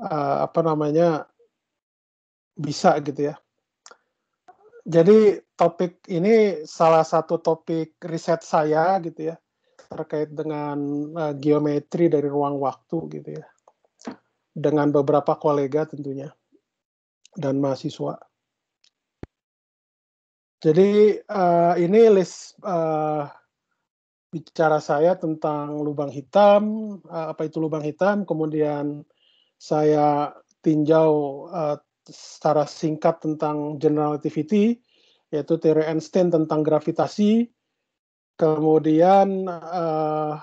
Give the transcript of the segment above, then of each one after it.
uh, apa namanya bisa gitu ya. Jadi topik ini salah satu topik riset saya gitu ya terkait dengan uh, geometri dari ruang waktu gitu ya. Dengan beberapa kolega tentunya dan mahasiswa. Jadi uh, ini list uh, bicara saya tentang lubang hitam, uh, apa itu lubang hitam, kemudian saya tinjau uh, secara singkat tentang general relativity, yaitu teori Einstein tentang gravitasi, kemudian uh,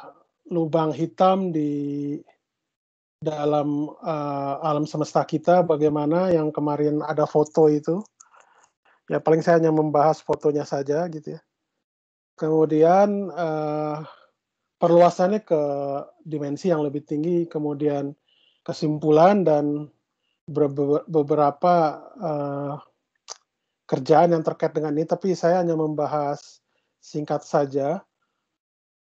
lubang hitam di dalam uh, alam semesta kita bagaimana yang kemarin ada foto itu ya paling saya hanya membahas fotonya saja gitu ya kemudian uh, perluasannya ke dimensi yang lebih tinggi kemudian kesimpulan dan beberapa uh, kerjaan yang terkait dengan ini, tapi saya hanya membahas singkat saja.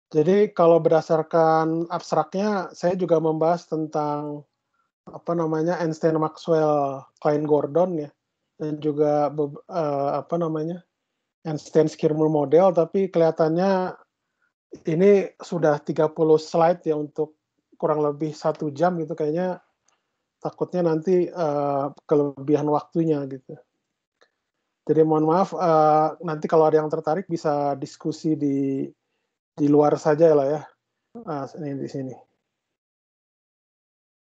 Jadi kalau berdasarkan abstraknya, saya juga membahas tentang apa namanya Einstein Maxwell Klein Gordon ya, dan juga uh, apa namanya Einstein Skirmul model, tapi kelihatannya ini sudah 30 slide ya untuk kurang lebih satu jam gitu kayaknya takutnya nanti uh, kelebihan waktunya gitu. Jadi mohon maaf uh, nanti kalau ada yang tertarik bisa diskusi di di luar saja lah ya. Uh, ini di sini.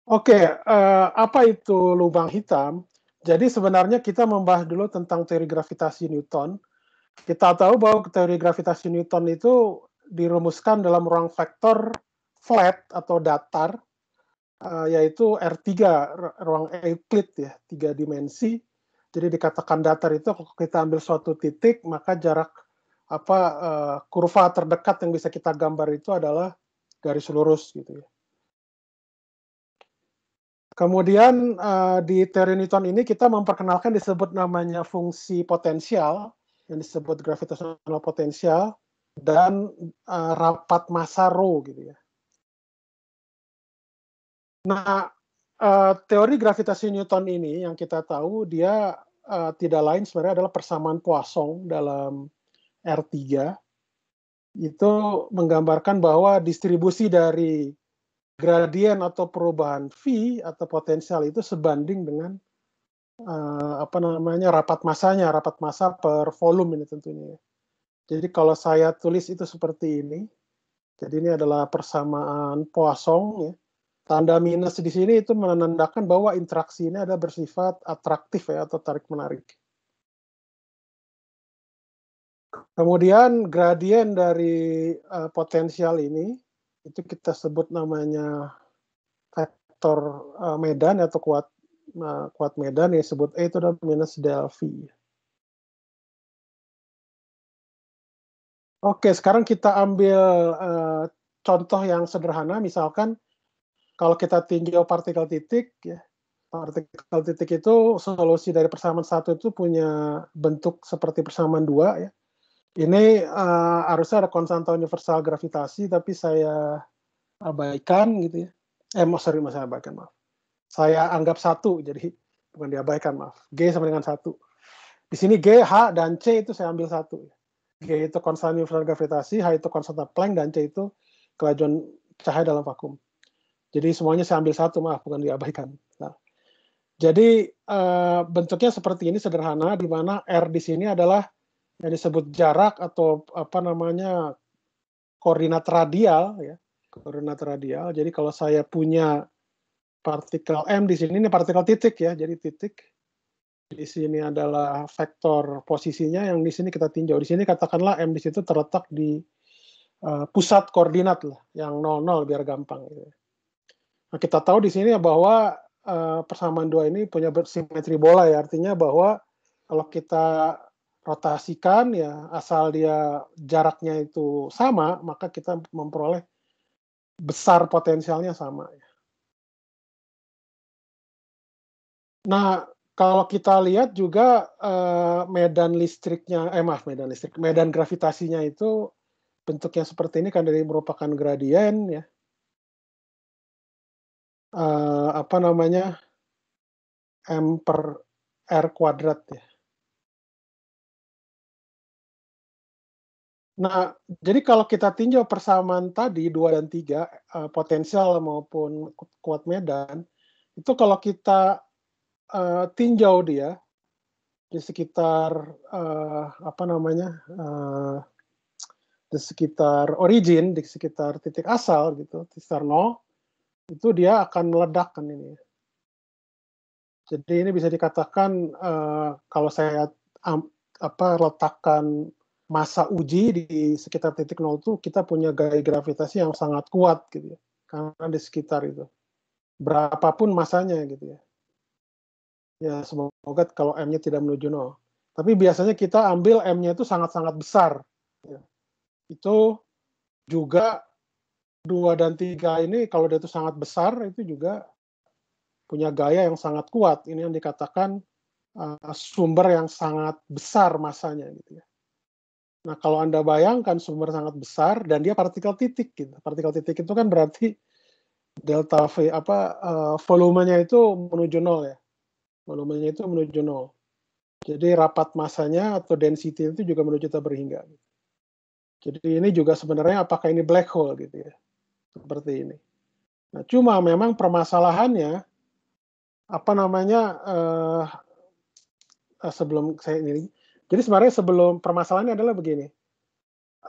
Oke, okay, uh, apa itu lubang hitam? Jadi sebenarnya kita membahas dulu tentang teori gravitasi Newton. Kita tahu bahwa teori gravitasi Newton itu dirumuskan dalam ruang vektor flat atau datar uh, yaitu R3 ruang Euclid ya tiga dimensi jadi dikatakan datar itu kalau kita ambil suatu titik maka jarak apa uh, kurva terdekat yang bisa kita gambar itu adalah garis lurus gitu ya. Kemudian uh, di teori Newton ini kita memperkenalkan disebut namanya fungsi potensial yang disebut gravitational potensial dan uh, rapat massa rho gitu ya. Nah, uh, teori gravitasi Newton ini yang kita tahu dia uh, tidak lain sebenarnya adalah persamaan Poisson dalam R3 itu menggambarkan bahwa distribusi dari gradien atau perubahan V atau potensial itu sebanding dengan uh, apa namanya rapat masanya, rapat massa per volume ini tentunya. Jadi kalau saya tulis itu seperti ini. Jadi ini adalah persamaan Poisson ya Tanda minus di sini itu menandakan bahwa interaksi ini ada bersifat atraktif ya atau tarik menarik. Kemudian gradien dari uh, potensial ini itu kita sebut namanya vektor uh, medan atau kuat uh, kuat medan yang disebut E itu adalah minus del V. Oke, sekarang kita ambil uh, contoh yang sederhana misalkan kalau kita tinjau partikel titik ya partikel titik itu solusi dari persamaan satu itu punya bentuk seperti persamaan dua ya ini uh, harusnya ada konstanta universal gravitasi tapi saya abaikan gitu ya eh maaf sorry saya abaikan maaf saya anggap satu jadi bukan diabaikan maaf g sama dengan satu di sini g h dan c itu saya ambil satu ya. g itu konstanta universal gravitasi h itu konstanta Planck dan c itu kelajuan cahaya dalam vakum jadi semuanya saya ambil satu, maaf, bukan diabaikan. Nah, jadi uh, bentuknya seperti ini sederhana, di mana R di sini adalah yang disebut jarak atau apa namanya koordinat radial, ya koordinat radial. Jadi kalau saya punya partikel m di sini ini partikel titik ya, jadi titik di sini adalah vektor posisinya yang di sini kita tinjau. Di sini katakanlah m di situ terletak di uh, pusat koordinat lah, yang 00 biar gampang. Gitu. Nah, kita tahu di sini bahwa uh, persamaan dua ini punya simetri bola ya artinya bahwa kalau kita rotasikan ya asal dia jaraknya itu sama maka kita memperoleh besar potensialnya sama ya. Nah, kalau kita lihat juga eh, medan listriknya, eh maaf medan listrik, medan gravitasinya itu bentuknya seperti ini kan dari merupakan gradien ya uh, apa namanya m per r kuadrat ya. Nah, jadi kalau kita tinjau persamaan tadi dua dan tiga uh, potensial maupun kuat medan, itu kalau kita uh, tinjau dia di sekitar uh, apa namanya? Uh, di sekitar origin, di sekitar titik asal gitu, di sekitar nol, itu dia akan meledak kan ini. Jadi ini bisa dikatakan uh, kalau saya um, apa letakkan masa uji di sekitar titik nol itu kita punya gaya gravitasi yang sangat kuat gitu ya karena di sekitar itu berapapun masanya gitu ya ya semoga kalau m-nya tidak menuju nol tapi biasanya kita ambil m-nya itu sangat-sangat besar ya. itu juga dua dan tiga ini kalau dia itu sangat besar itu juga punya gaya yang sangat kuat. Ini yang dikatakan uh, sumber yang sangat besar masanya gitu ya. Nah kalau anda bayangkan sumber sangat besar dan dia partikel titik gitu. Partikel titik itu kan berarti delta v apa uh, volumenya itu menuju nol ya. Volumenya itu menuju nol. Jadi rapat masanya atau density itu juga menuju tak berhingga. Gitu. Jadi ini juga sebenarnya apakah ini black hole gitu ya? seperti ini. Nah, cuma memang permasalahannya apa namanya uh, sebelum saya ini. Jadi sebenarnya sebelum permasalahannya adalah begini.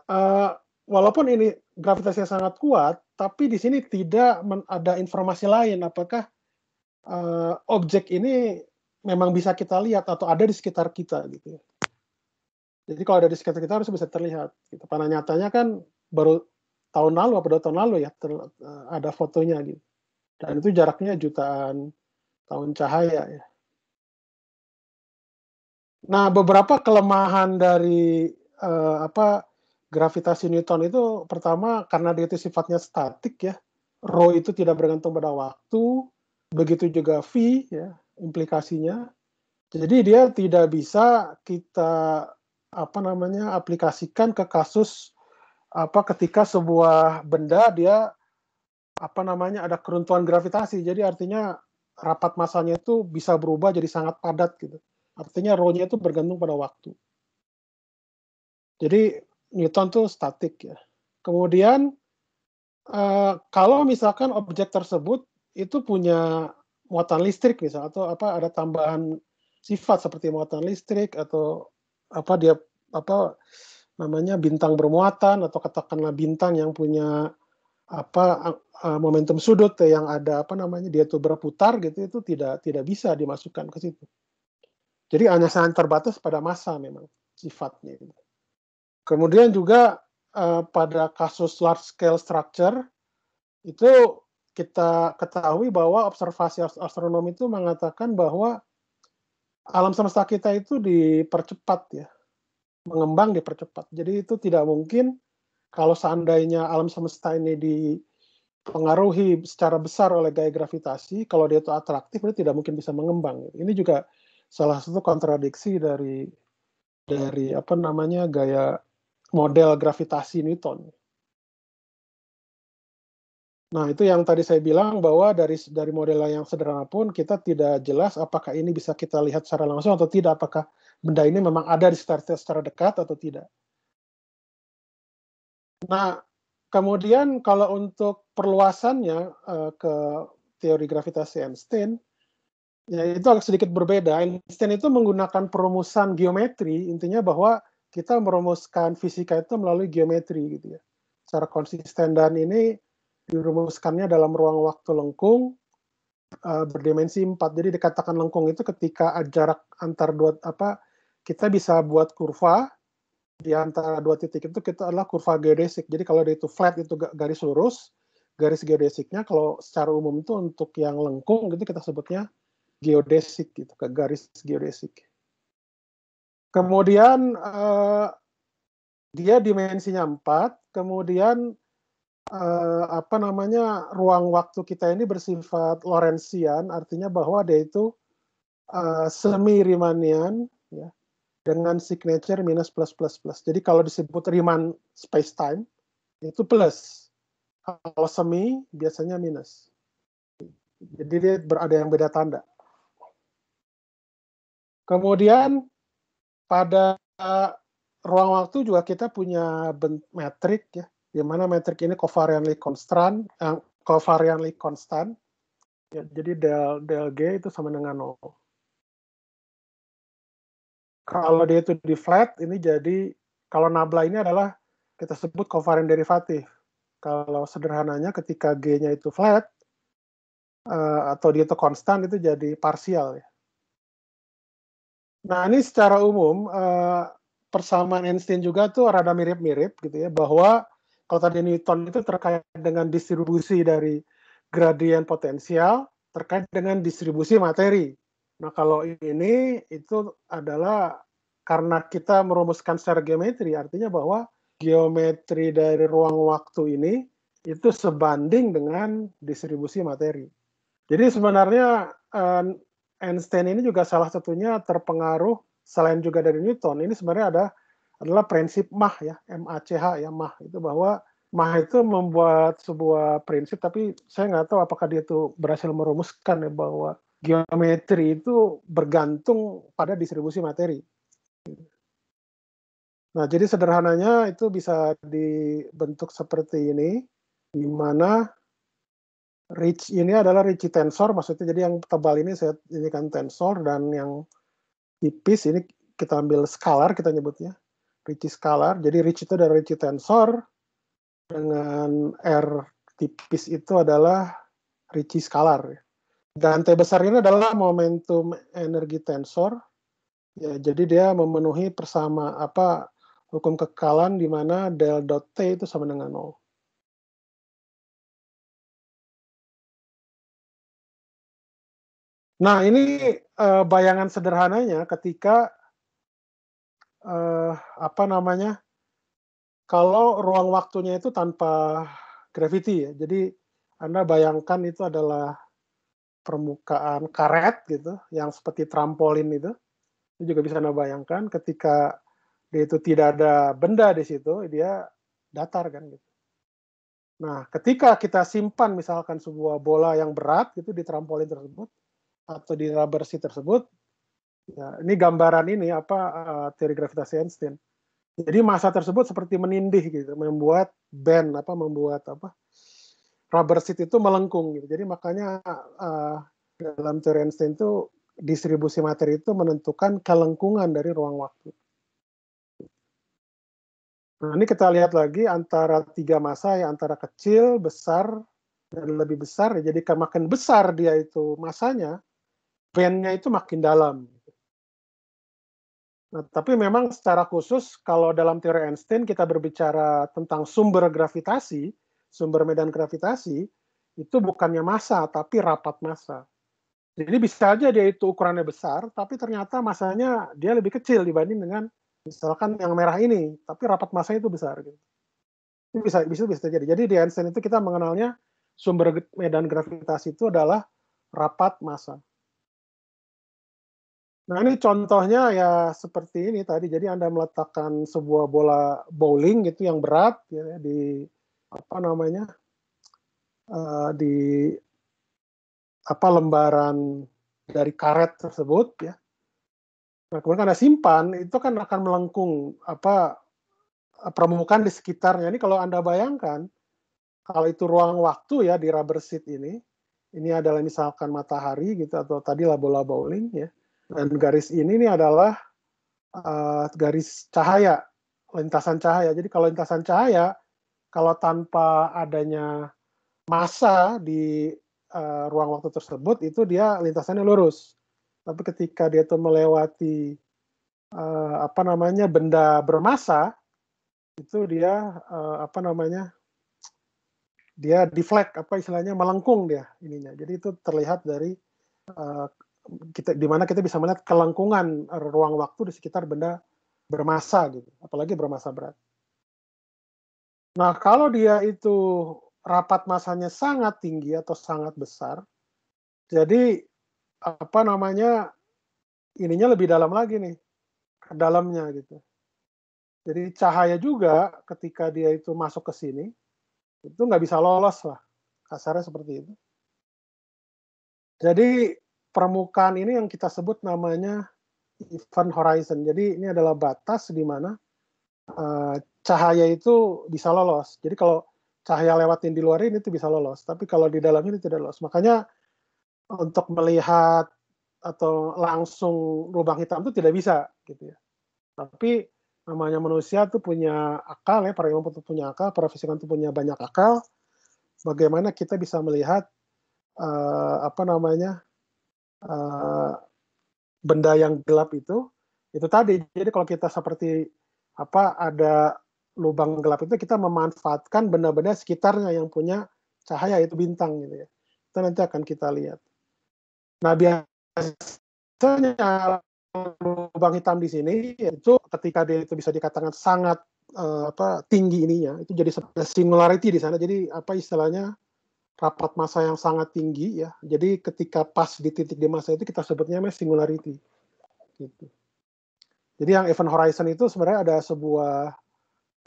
Uh, walaupun ini gravitasinya sangat kuat, tapi di sini tidak ada informasi lain apakah uh, objek ini memang bisa kita lihat atau ada di sekitar kita gitu. Ya. Jadi kalau ada di sekitar kita harus bisa terlihat. Gitu. Karena nyatanya kan baru tahun lalu apa dua tahun lalu ya ter, eh, ada fotonya gitu dan itu jaraknya jutaan tahun cahaya ya nah beberapa kelemahan dari uh, apa gravitasi Newton itu pertama karena dia itu sifatnya statik ya rho itu tidak bergantung pada waktu begitu juga v ya implikasinya jadi dia tidak bisa kita apa namanya aplikasikan ke kasus apa ketika sebuah benda dia apa namanya ada keruntuhan gravitasi. Jadi artinya rapat masanya itu bisa berubah jadi sangat padat gitu. Artinya rho itu bergantung pada waktu. Jadi Newton tuh statik ya. Kemudian uh, kalau misalkan objek tersebut itu punya muatan listrik misal atau apa ada tambahan sifat seperti muatan listrik atau apa dia apa namanya bintang bermuatan atau katakanlah bintang yang punya apa momentum sudut yang ada apa namanya dia tuh berputar gitu itu tidak tidak bisa dimasukkan ke situ. Jadi hanya sangat terbatas pada masa memang sifatnya. Gitu. Kemudian juga e, pada kasus large scale structure itu kita ketahui bahwa observasi astronomi itu mengatakan bahwa alam semesta kita itu dipercepat ya mengembang dipercepat. Jadi itu tidak mungkin kalau seandainya alam semesta ini dipengaruhi secara besar oleh gaya gravitasi, kalau dia itu atraktif, dia tidak mungkin bisa mengembang. Ini juga salah satu kontradiksi dari dari apa namanya gaya model gravitasi Newton. Nah, itu yang tadi saya bilang bahwa dari dari model yang sederhana pun kita tidak jelas apakah ini bisa kita lihat secara langsung atau tidak, apakah benda ini memang ada di sekitar kita secara dekat atau tidak. Nah, kemudian kalau untuk perluasannya uh, ke teori gravitasi Einstein, ya itu agak sedikit berbeda. Einstein itu menggunakan perumusan geometri, intinya bahwa kita merumuskan fisika itu melalui geometri gitu ya. Secara konsisten dan ini dirumuskannya dalam ruang waktu lengkung eh, berdimensi 4. Jadi dikatakan lengkung itu ketika jarak antar dua apa kita bisa buat kurva di antara dua titik itu kita adalah kurva geodesik. Jadi kalau itu flat itu garis lurus, garis geodesiknya kalau secara umum itu untuk yang lengkung gitu kita sebutnya geodesik gitu, ke garis geodesik. Kemudian uh, dia dimensinya 4, kemudian uh, apa namanya ruang waktu kita ini bersifat Lorentzian, artinya bahwa dia itu uh, eh, semi Riemannian ya dengan signature minus plus plus plus. Jadi kalau disebut Riemann space time itu plus. Kalau semi biasanya minus. Jadi dia berada yang beda tanda. Kemudian pada eh, ruang waktu juga kita punya metrik ya, di mana metrik ini covariantly constant, eh, covariantly constant. Ya, jadi del del g itu sama dengan 0 kalau dia itu di flat ini jadi kalau nabla ini adalah kita sebut covariant derivatif. Kalau sederhananya ketika g-nya itu flat uh, atau dia itu konstan itu jadi parsial ya. Nah, ini secara umum uh, persamaan Einstein juga tuh rada mirip-mirip gitu ya bahwa kalau tadi Newton itu terkait dengan distribusi dari gradien potensial terkait dengan distribusi materi. Nah kalau ini itu adalah karena kita merumuskan secara geometri, artinya bahwa geometri dari ruang waktu ini itu sebanding dengan distribusi materi. Jadi sebenarnya eh, Einstein ini juga salah satunya terpengaruh selain juga dari Newton. Ini sebenarnya ada adalah prinsip mah ya, MACH ya mah itu bahwa mah itu membuat sebuah prinsip tapi saya nggak tahu apakah dia itu berhasil merumuskan ya bahwa geometri itu bergantung pada distribusi materi. Nah, jadi sederhananya itu bisa dibentuk seperti ini, di mana rich ini adalah rich tensor, maksudnya jadi yang tebal ini saya ini kan tensor dan yang tipis ini kita ambil skalar kita nyebutnya rich skalar. Jadi rich itu dari rich tensor dengan r tipis itu adalah rich skalar. Gantai besar ini adalah momentum energi tensor. Ya, jadi dia memenuhi persama apa hukum kekalan di mana del dot t itu sama dengan nol. Nah, ini uh, bayangan sederhananya ketika uh, apa namanya? Kalau ruang waktunya itu tanpa gravity ya. Jadi Anda bayangkan itu adalah permukaan karet gitu, yang seperti trampolin itu. Itu juga bisa Anda bayangkan ketika dia itu tidak ada benda di situ, dia datar kan gitu. Nah, ketika kita simpan misalkan sebuah bola yang berat gitu di trampolin tersebut atau di rubber seat tersebut, ya, ini gambaran ini apa uh, teori gravitasi Einstein. Jadi masa tersebut seperti menindih gitu, membuat band apa membuat apa rubber seat itu melengkung gitu. Jadi makanya uh, dalam teori Einstein itu distribusi materi itu menentukan kelengkungan dari ruang waktu. Nah, ini kita lihat lagi antara tiga masa ya antara kecil, besar, dan lebih besar. Ya, jadi makin besar dia itu masanya, nya itu makin dalam. Nah, tapi memang secara khusus kalau dalam teori Einstein kita berbicara tentang sumber gravitasi, sumber medan gravitasi itu bukannya massa tapi rapat massa. Jadi bisa aja dia itu ukurannya besar, tapi ternyata masanya dia lebih kecil dibanding dengan misalkan yang merah ini, tapi rapat massanya itu besar gitu. Itu bisa bisa bisa terjadi. Jadi di Einstein itu kita mengenalnya sumber medan gravitasi itu adalah rapat massa. Nah ini contohnya ya seperti ini tadi. Jadi Anda meletakkan sebuah bola bowling gitu yang berat ya, di apa namanya uh, di apa lembaran dari karet tersebut ya nah, kemudian karena simpan itu kan akan melengkung apa permukaan di sekitarnya ini kalau anda bayangkan kalau itu ruang waktu ya di rubber seat ini ini adalah misalkan matahari gitu atau tadi bola bowling ya dan garis ini ini adalah uh, garis cahaya lintasan cahaya jadi kalau lintasan cahaya kalau tanpa adanya masa di uh, ruang waktu tersebut itu dia lintasannya lurus. Tapi ketika dia itu melewati uh, apa namanya benda bermasa itu dia uh, apa namanya dia deflect apa istilahnya melengkung dia ininya. Jadi itu terlihat dari uh, kita di mana kita bisa melihat kelengkungan ruang waktu di sekitar benda bermasa gitu, apalagi bermasa berat. Nah, kalau dia itu rapat masanya sangat tinggi atau sangat besar, jadi apa namanya ininya lebih dalam lagi nih ke dalamnya gitu. Jadi cahaya juga ketika dia itu masuk ke sini itu nggak bisa lolos lah kasarnya seperti itu. Jadi permukaan ini yang kita sebut namanya event horizon. Jadi ini adalah batas di mana Eh, cahaya itu bisa lolos. Jadi kalau cahaya lewatin di luar ini itu bisa lolos, tapi kalau di dalam ini tidak lolos. Makanya untuk melihat atau langsung lubang hitam itu tidak bisa gitu ya. Tapi namanya manusia tuh punya akal ya, para ilmu itu punya akal, para fisikawan itu punya banyak akal. Bagaimana kita bisa melihat uh, apa namanya uh, benda yang gelap itu? Itu tadi. Jadi kalau kita seperti apa ada lubang gelap itu kita memanfaatkan benda-benda sekitarnya yang punya cahaya itu bintang gitu ya. Itu nanti akan kita lihat. Nah biasanya lubang hitam di sini itu ketika dia itu bisa dikatakan sangat uh, apa tinggi ininya itu jadi singularity di sana jadi apa istilahnya rapat massa yang sangat tinggi ya jadi ketika pas di titik di massa itu kita sebutnya singularity gitu. Jadi yang Event Horizon itu sebenarnya ada sebuah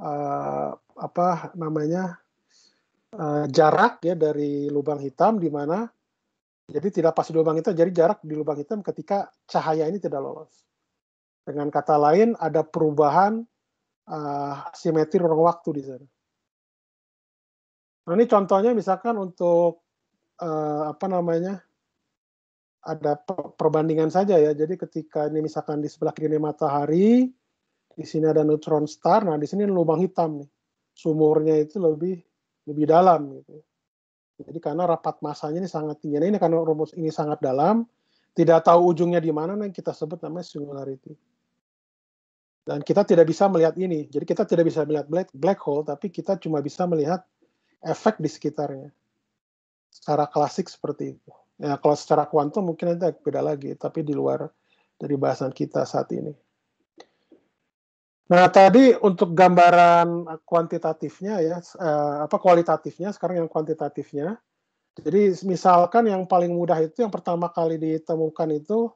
uh, apa namanya uh, jarak ya dari lubang hitam di mana jadi tidak pas di lubang hitam, jadi jarak di lubang hitam ketika cahaya ini tidak lolos. Dengan kata lain, ada perubahan uh, eh, simetri ruang waktu di sana. Nah, ini contohnya misalkan untuk uh, apa namanya ada perbandingan saja ya. Jadi ketika ini misalkan di sebelah kiri matahari, di sini ada neutron star. Nah, di sini lubang hitam nih. Sumurnya itu lebih lebih dalam gitu. Ya. Jadi karena rapat masanya ini sangat tinggi. Nah, ini karena rumus ini sangat dalam, tidak tahu ujungnya di mana, nah kita sebut namanya singularity. Dan kita tidak bisa melihat ini. Jadi kita tidak bisa melihat black, black hole, tapi kita cuma bisa melihat efek di sekitarnya. Secara klasik seperti itu. Ya, kalau secara kuantum mungkin ada beda lagi, tapi di luar dari bahasan kita saat ini. Nah, tadi untuk gambaran kuantitatifnya ya, eh, apa kualitatifnya, sekarang yang kuantitatifnya. Jadi misalkan yang paling mudah itu yang pertama kali ditemukan itu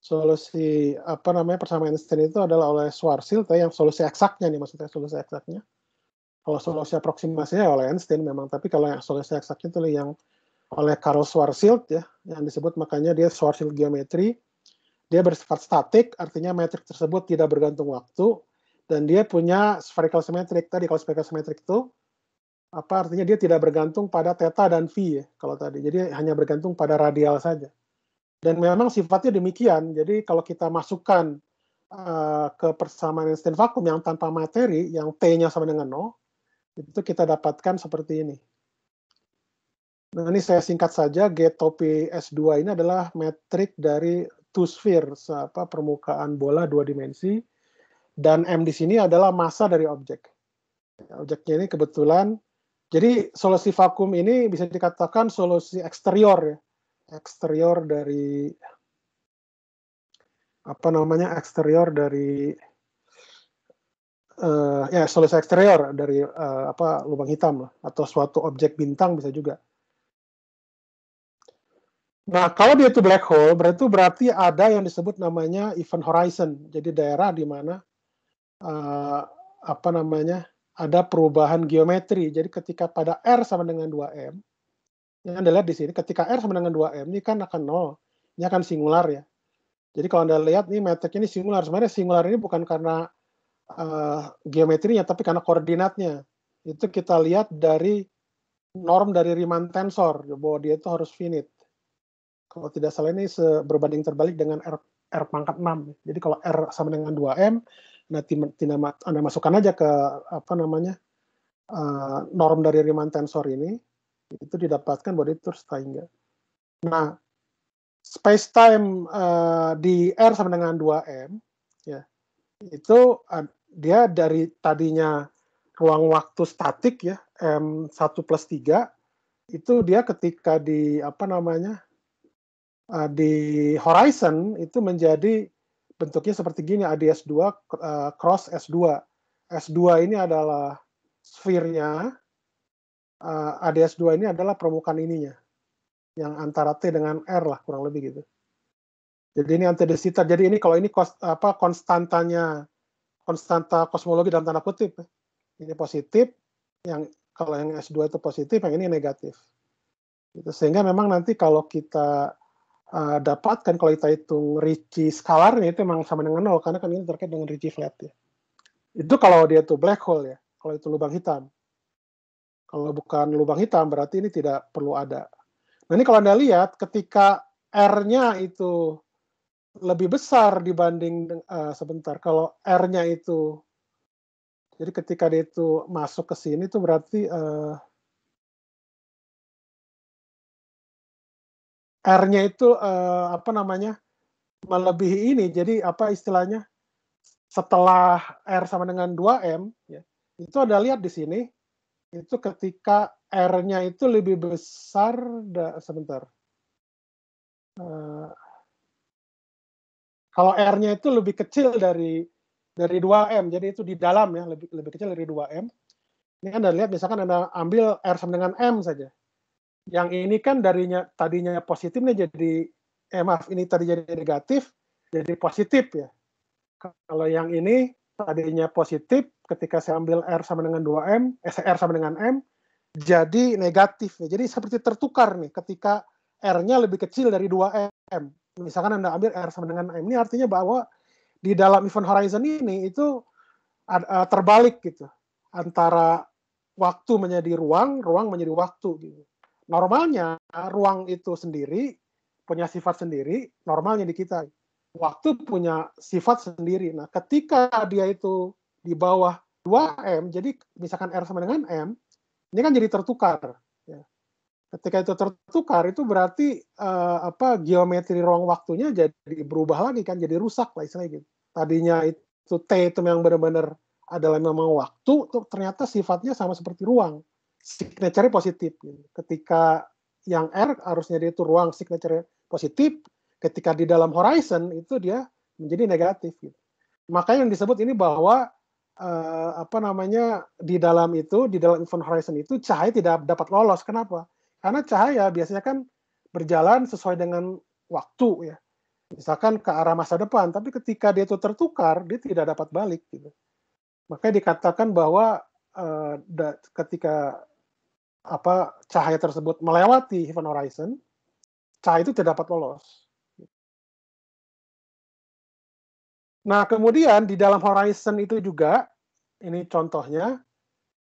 solusi apa namanya persamaan Einstein itu adalah oleh Schwarzschild ya, yang solusi eksaknya nih maksudnya solusi eksaknya. Kalau solusi aproksimasinya ya oleh Einstein memang, tapi kalau yang solusi eksaknya itu yang oleh Karl Schwarzschild ya yang disebut makanya dia Schwarzschild geometri dia bersifat statik artinya metrik tersebut tidak bergantung waktu dan dia punya spherical symmetric tadi kalau spherical symmetric itu apa artinya dia tidak bergantung pada theta dan phi ya kalau tadi jadi hanya bergantung pada radial saja dan memang sifatnya demikian jadi kalau kita masukkan uh, ke persamaan Einstein vakum yang tanpa materi yang t-nya sama dengan nol itu kita dapatkan seperti ini Nah, ini saya singkat saja, Getopi S2 ini adalah metrik dari two sphere, apa, permukaan bola dua dimensi, dan M di sini adalah massa dari objek. Objeknya ini kebetulan, jadi solusi vakum ini bisa dikatakan solusi eksterior ya, eksterior dari apa namanya eksterior dari uh, ya solusi eksterior dari uh, apa lubang hitam lah, atau suatu objek bintang bisa juga Nah, kalau dia itu black hole, berarti berarti ada yang disebut namanya event horizon. Jadi daerah di mana uh, apa namanya? ada perubahan geometri. Jadi ketika pada R sama dengan 2M, yang Anda lihat di sini ketika R sama dengan 2M ini kan akan nol. Ini akan singular ya. Jadi kalau Anda lihat nih metric ini singular. Sebenarnya singular ini bukan karena uh, geometrinya tapi karena koordinatnya. Itu kita lihat dari norm dari Riemann tensor bahwa dia itu harus finite kalau tidak salah ini berbanding terbalik dengan R, R pangkat 6. Jadi kalau R sama dengan 2M, nah tinggal Anda masukkan aja ke apa namanya uh, norm dari Riemann tensor ini, itu didapatkan body itu Steinga. Nah, space time uh, di R sama dengan 2M, ya, itu uh, dia dari tadinya ruang waktu statik ya, M1 plus 3, itu dia ketika di apa namanya uh, di Horizon itu menjadi bentuknya seperti gini ADS2 uh, ah, cross S2. S2 ini adalah sphere-nya, uh, ah, ADS2 ini adalah permukaan ininya yang antara T dengan R lah kurang lebih gitu. Jadi ini antidesiter, Jadi ini kalau ini kos, apa konstantanya konstanta kosmologi dalam tanda kutip. Ya. Ini positif, yang kalau yang S2 itu positif, yang ini negatif. Gitu. Sehingga memang nanti kalau kita Eh, dapatkan kalau kita hitung Ricci skalarnya itu memang sama dengan nol karena kan ini terkait dengan Ricci flat ya. Itu kalau dia itu black hole ya, kalau itu lubang hitam. Kalau bukan lubang hitam berarti ini tidak perlu ada. Nah ini kalau Anda lihat ketika R-nya itu lebih besar dibanding uh, sebentar. Kalau R-nya itu jadi ketika dia itu masuk ke sini itu berarti uh, R-nya itu uh, apa namanya melebihi ini. Jadi apa istilahnya setelah R sama dengan 2M ya, itu ada lihat di sini itu ketika R-nya itu lebih besar da, sebentar. Uh, kalau R-nya itu lebih kecil dari dari 2M, jadi itu di dalam ya, lebih lebih kecil dari 2M. Ini Anda lihat misalkan Anda ambil R sama dengan M saja. Yang ini kan darinya tadinya positif nih jadi eh maaf ini tadi jadi negatif jadi positif ya. Kalau yang ini tadinya positif ketika saya ambil R sama dengan 2M, eh, R sama dengan M jadi negatif. Ya. Jadi seperti tertukar nih ketika R-nya lebih kecil dari 2M. Misalkan Anda ambil R sama dengan M ini artinya bahwa di dalam event horizon ini itu eh, terbalik gitu antara waktu menjadi ruang, ruang menjadi waktu gitu normalnya ruang itu sendiri punya sifat sendiri normalnya di kita waktu punya sifat sendiri nah ketika dia itu di bawah 2m jadi misalkan r sama dengan m ini kan jadi tertukar ya. ketika itu tertukar itu berarti uh, apa geometri ruang waktunya jadi berubah lagi kan jadi rusak lah istilahnya gitu tadinya itu t itu yang benar-benar adalah memang waktu tuh ternyata sifatnya sama seperti ruang signature positif. Gitu. Ketika yang R harusnya dia itu ruang signature positif, ketika di dalam horizon itu dia menjadi negatif. Gitu. Makanya yang disebut ini bahwa eh, apa namanya di dalam itu di dalam event horizon itu cahaya tidak dapat lolos. Kenapa? Karena cahaya biasanya kan berjalan sesuai dengan waktu ya. Misalkan ke arah masa depan, tapi ketika dia itu tertukar, dia tidak dapat balik gitu. Makanya dikatakan bahwa uh, da, ketika apa cahaya tersebut melewati Heaven Horizon, cahaya itu tidak dapat lolos. Nah, kemudian di dalam Horizon itu juga, ini contohnya,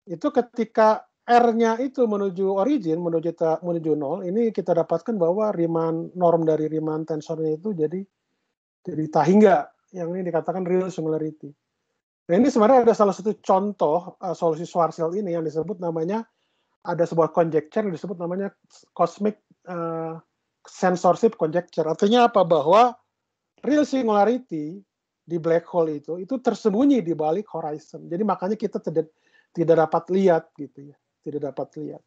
itu ketika R-nya itu menuju origin, menuju ta, menuju nol, ini kita dapatkan bahwa Riemann norm dari Riemann tensornya itu jadi jadi hingga yang ini dikatakan real singularity. Nah, ini sebenarnya ada salah satu contoh uh, solusi Schwarzschild ini yang disebut namanya ada sebuah conjecture yang disebut namanya cosmic uh, censorship conjecture. Artinya apa? Bahwa real singularity di black hole itu itu tersembunyi di balik horizon. Jadi makanya kita tidak tidak dapat lihat gitu ya, tidak dapat lihat.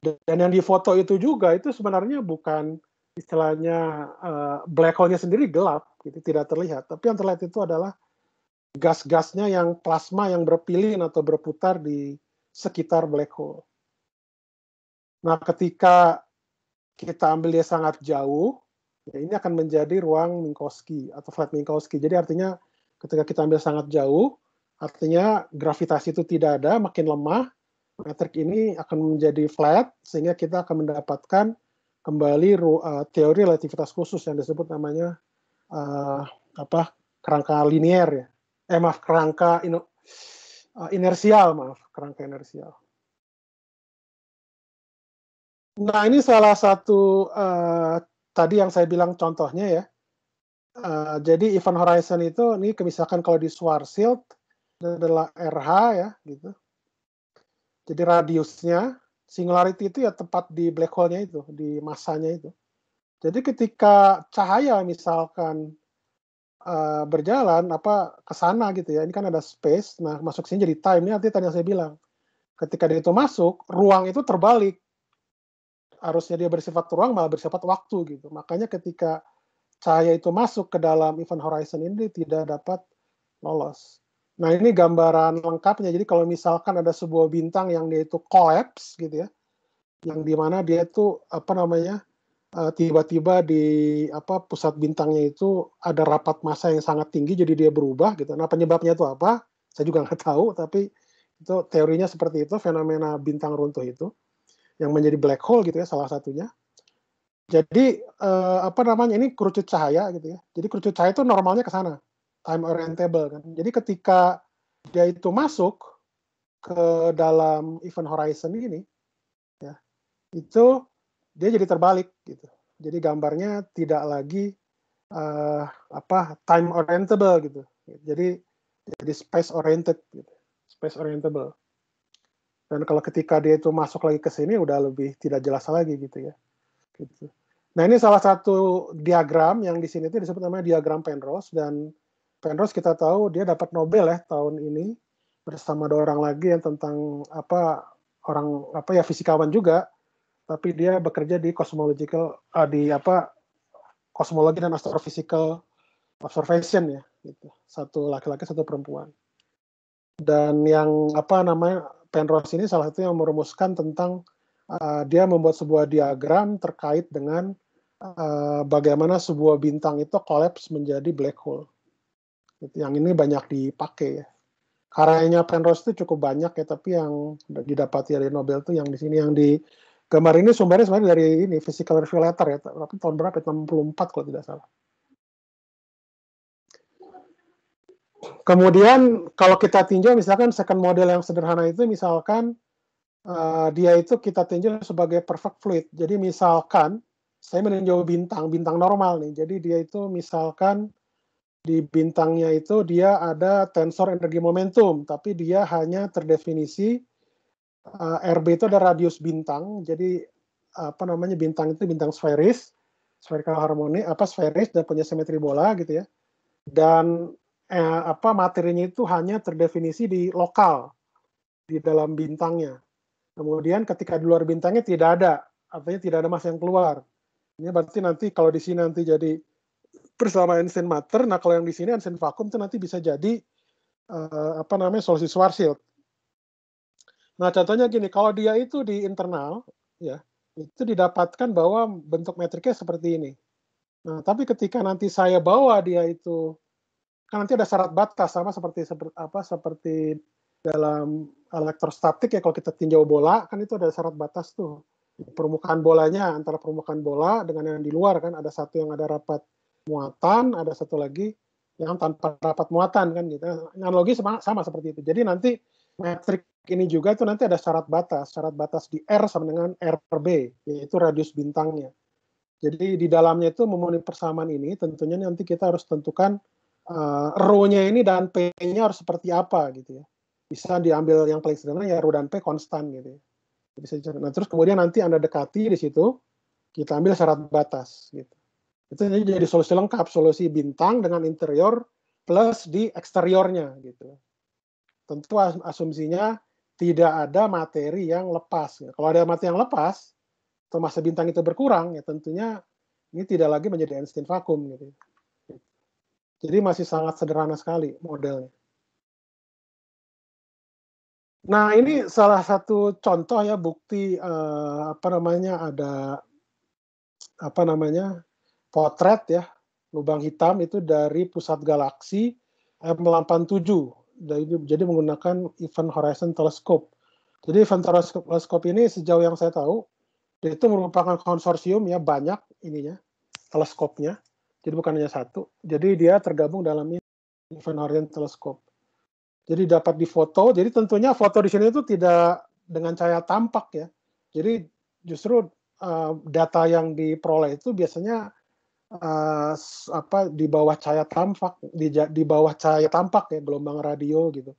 Dan yang difoto itu juga itu sebenarnya bukan istilahnya uh, black hole-nya sendiri gelap gitu, tidak terlihat. Tapi yang terlihat itu adalah gas-gasnya yang plasma yang berpilin atau berputar di sekitar black hole. Nah, ketika kita ambil dia sangat jauh, ya ini akan menjadi ruang Minkowski atau flat Minkowski. Jadi artinya ketika kita ambil sangat jauh, artinya gravitasi itu tidak ada, makin lemah, metrik ini akan menjadi flat, sehingga kita akan mendapatkan kembali uh, teori relativitas khusus yang disebut namanya uh, apa kerangka linier ya. Eh maaf, kerangka ino, uh, inersial, maaf, kerangka inersial. Nah ini salah satu uh, tadi yang saya bilang contohnya ya. Uh, jadi event horizon itu ini misalkan kalau di Schwarzschild adalah RH ya gitu. Jadi radiusnya singularity itu ya tepat di black hole-nya itu, di masanya itu. Jadi ketika cahaya misalkan uh, berjalan apa ke sana gitu ya, ini kan ada space, nah masuk sini jadi time ini nanti tadi yang saya bilang. Ketika dia itu masuk, ruang itu terbalik harusnya dia bersifat ruang malah bersifat waktu gitu. Makanya ketika cahaya itu masuk ke dalam event horizon ini tidak dapat lolos. Nah ini gambaran lengkapnya. Jadi kalau misalkan ada sebuah bintang yang dia itu collapse gitu ya, yang dimana dia itu apa namanya eh, tiba-tiba di apa pusat bintangnya itu ada rapat massa yang sangat tinggi jadi dia berubah gitu. Nah penyebabnya itu apa? Saya juga nggak tahu tapi itu teorinya seperti itu fenomena bintang runtuh itu yang menjadi black hole gitu ya salah satunya. Jadi uh, apa namanya ini kerucut cahaya gitu ya. Jadi kerucut cahaya itu normalnya ke sana, time orientable kan. Jadi ketika dia itu masuk ke dalam event horizon ini, ya itu dia jadi terbalik gitu. Jadi gambarnya tidak lagi uh, apa time orientable gitu. Jadi jadi space oriented gitu. Space orientable dan kalau ketika dia itu masuk lagi ke sini udah lebih tidak jelas lagi gitu ya gitu nah ini salah satu diagram yang di sini itu disebut namanya diagram Penrose dan Penrose kita tahu dia dapat Nobel ya tahun ini bersama dua orang lagi yang tentang apa orang apa ya fisikawan juga tapi dia bekerja di cosmological uh, di apa kosmologi dan astrophysical observation ya gitu satu laki-laki satu perempuan dan yang apa namanya Penrose ini salah satu yang merumuskan tentang uh, dia membuat sebuah diagram terkait dengan uh, bagaimana sebuah bintang itu kolaps menjadi black hole. Yang ini banyak dipakai ya. Karyanya Penrose itu cukup banyak ya, tapi yang didapati dari Nobel itu yang di sini yang di gambar ini sumbernya sebenarnya dari ini Physical Review Letter ya, tapi tahun berapa? 64 kalau tidak salah. Kemudian kalau kita tinjau misalkan second model yang sederhana itu misalkan uh, dia itu kita tinjau sebagai perfect fluid. Jadi misalkan saya meninjau bintang, bintang normal nih. Jadi dia itu misalkan di bintangnya itu dia ada tensor energi momentum, tapi dia hanya terdefinisi uh, eh, RB itu ada radius bintang. Jadi apa namanya bintang itu bintang sferis, spherical harmoni apa sferis dan punya simetri bola gitu ya. Dan eh, apa materinya itu hanya terdefinisi di lokal di dalam bintangnya. Kemudian ketika di luar bintangnya tidak ada, artinya tidak ada massa yang keluar. Ini berarti nanti kalau di sini nanti jadi bersama instant matter, nah kalau yang di sini instant vakum itu nanti bisa jadi uh, apa namanya solusi Schwarzschild. Nah contohnya gini, kalau dia itu di internal, ya itu didapatkan bahwa bentuk metriknya seperti ini. Nah tapi ketika nanti saya bawa dia itu kan nanti ada syarat batas sama seperti seperti apa seperti dalam elektrostatik ya kalau kita tinjau bola kan itu ada syarat batas tuh permukaan bolanya antara permukaan bola dengan yang di luar kan ada satu yang ada rapat muatan ada satu lagi yang tanpa rapat muatan kan gitu analogi sama, sama seperti itu jadi nanti metrik ini juga itu nanti ada syarat batas syarat batas di R sama dengan r per b yaitu radius bintangnya jadi di dalamnya itu memenuhi persamaan ini tentunya nanti kita harus tentukan uh, row-nya ini dan p-nya harus seperti apa gitu ya bisa diambil yang paling sederhana ya row dan p konstan gitu ya. bisa nah terus kemudian nanti anda dekati di situ kita ambil syarat batas gitu itu jadi solusi lengkap solusi bintang dengan interior plus di eksteriornya gitu tentu asumsinya tidak ada materi yang lepas Gitu. kalau ada materi yang lepas atau masa bintang itu berkurang ya tentunya ini tidak lagi menjadi Einstein vakum gitu jadi masih sangat sederhana sekali modelnya. Nah ini salah satu contoh ya bukti eh, apa namanya ada apa namanya potret ya lubang hitam itu dari pusat galaksi M87 jadi menggunakan Event Horizon Telescope. Jadi Event Horizon Telescope ini sejauh yang saya tahu itu merupakan konsorsium ya banyak ininya teleskopnya jadi bukan hanya satu. Jadi dia tergabung dalam Event Horizon Telescope. Jadi dapat difoto. Jadi tentunya foto di sini itu tidak dengan cahaya tampak ya. Jadi justru uh, data yang diperoleh itu biasanya uh, apa di bawah cahaya tampak, di, di bawah cahaya tampak ya gelombang radio gitu.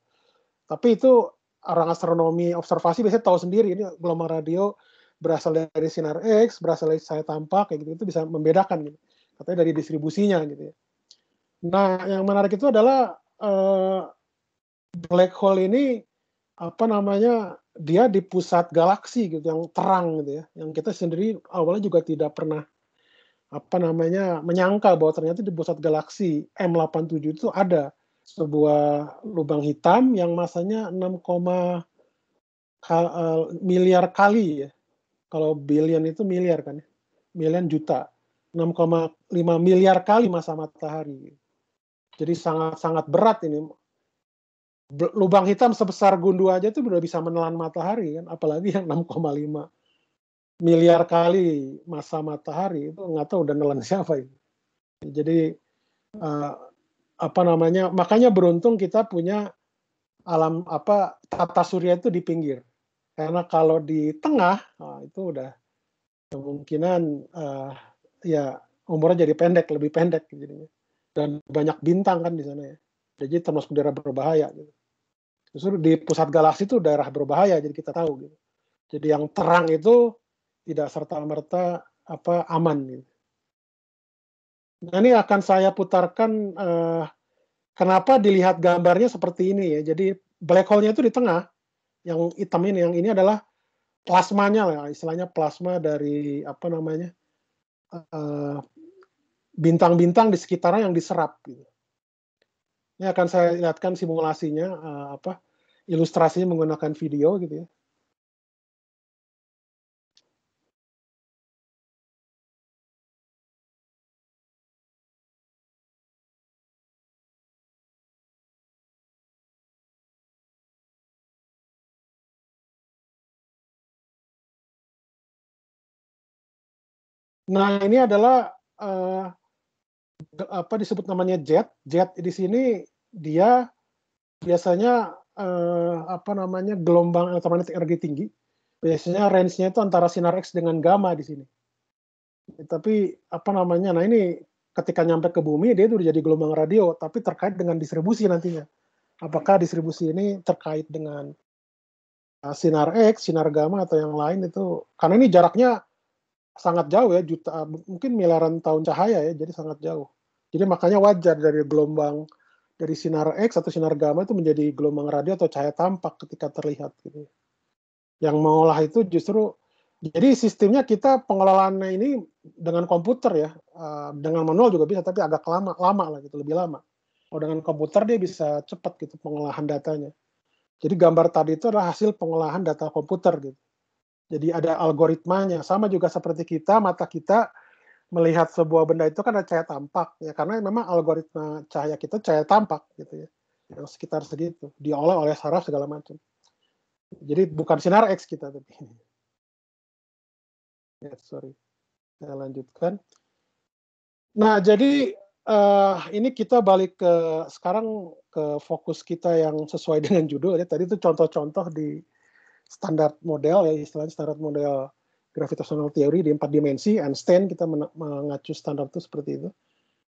Tapi itu orang astronomi observasi biasanya tahu sendiri ini gelombang radio berasal dari sinar X, berasal dari cahaya tampak kayak gitu itu bisa membedakan gitu katanya dari distribusinya gitu ya. Nah, yang menarik itu adalah uh, black hole ini apa namanya dia di pusat galaksi gitu yang terang gitu ya, yang kita sendiri awalnya juga tidak pernah apa namanya menyangka bahwa ternyata di pusat galaksi M87 itu ada sebuah lubang hitam yang masanya 6, eh, miliar kali ya. Kalau billion itu miliar kan ya. Miliar juta 6,5 miliar kali masa matahari. Jadi sangat-sangat berat ini. Lubang hitam sebesar gundu aja itu sudah bisa menelan matahari kan, apalagi yang 6,5 miliar kali masa matahari itu nggak tahu udah nelan siapa ini. Jadi uh, apa namanya? Makanya beruntung kita punya alam apa tata surya itu di pinggir. Karena kalau di tengah nah, itu udah kemungkinan uh, ya umurnya jadi pendek, lebih pendek jadinya. Dan banyak bintang kan di sana ya. Jadi termasuk daerah berbahaya gitu. Justru di pusat galaksi itu daerah berbahaya jadi kita tahu gitu. Jadi yang terang itu tidak serta merta apa aman gitu. Nah, ini akan saya putarkan uh, kenapa dilihat gambarnya seperti ini ya. Jadi black hole-nya itu di tengah. Yang hitam ini, yang ini adalah plasmanya lah, istilahnya plasma dari apa namanya? bintang eh, bintang-bintang di sekitarnya yang diserap gitu. Ini akan saya lihatkan simulasinya uh, apa ilustrasinya menggunakan video gitu ya. Nah, ini adalah uh, apa disebut namanya jet. Jet di sini dia biasanya uh, apa namanya gelombang elektromagnetik energi tinggi. Biasanya range-nya itu antara sinar X dengan gamma di sini. Tapi apa namanya? Nah, ini ketika nyampe ke bumi dia itu jadi gelombang radio, tapi terkait dengan distribusi nantinya. Apakah distribusi ini terkait dengan eh, sinar X, sinar gamma atau yang lain itu karena ini jaraknya sangat jauh ya juta mungkin miliaran tahun cahaya ya jadi sangat jauh jadi makanya wajar dari gelombang dari sinar X atau sinar gamma itu menjadi gelombang radio atau cahaya tampak ketika terlihat gitu. Yang mengolah itu justru jadi sistemnya kita pengelolaannya ini dengan komputer ya, eh, dengan manual juga bisa tapi agak lama, lama lah gitu, lebih lama. Kalau dengan komputer dia bisa cepat gitu pengolahan datanya. Jadi gambar tadi itu adalah hasil pengolahan data komputer gitu. Jadi ada algoritmanya, sama juga seperti kita, mata kita melihat sebuah benda itu kan ada cahaya tampak ya karena memang algoritma cahaya kita cahaya tampak gitu ya yang sekitar segitu diolah oleh saraf segala macam. Jadi bukan sinar X kita tapi. Ya, sorry. Saya lanjutkan. Nah, jadi uh, ini kita balik ke sekarang ke fokus kita yang sesuai dengan judul ya. Tadi itu contoh-contoh di standar model ya istilahnya standar model gravitational theory di empat dimensi Einstein kita mengacu standar itu seperti itu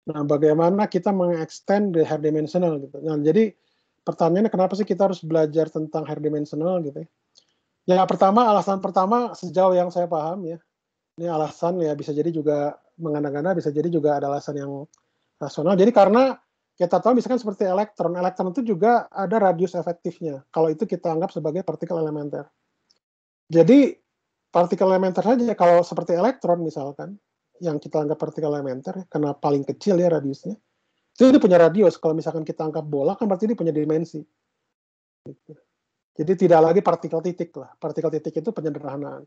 nah bagaimana kita mengextend the higher dimensional gitu nah jadi pertanyaannya kenapa sih kita harus belajar tentang higher dimensional gitu ya Ya pertama alasan pertama sejauh yang saya paham ya ini alasan ya bisa jadi juga mengandang-andang bisa jadi juga ada alasan yang rasional. Jadi karena kita tahu misalkan seperti elektron, elektron itu juga ada radius efektifnya. Kalau itu kita anggap sebagai partikel elementer. Jadi partikel elementer saja kalau seperti elektron misalkan yang kita anggap partikel elementer karena paling kecil ya radiusnya. Itu dia punya radius. Kalau misalkan kita anggap bola kan berarti dia punya dimensi. Jadi tidak lagi partikel titik lah. Partikel titik itu penyederhanaan.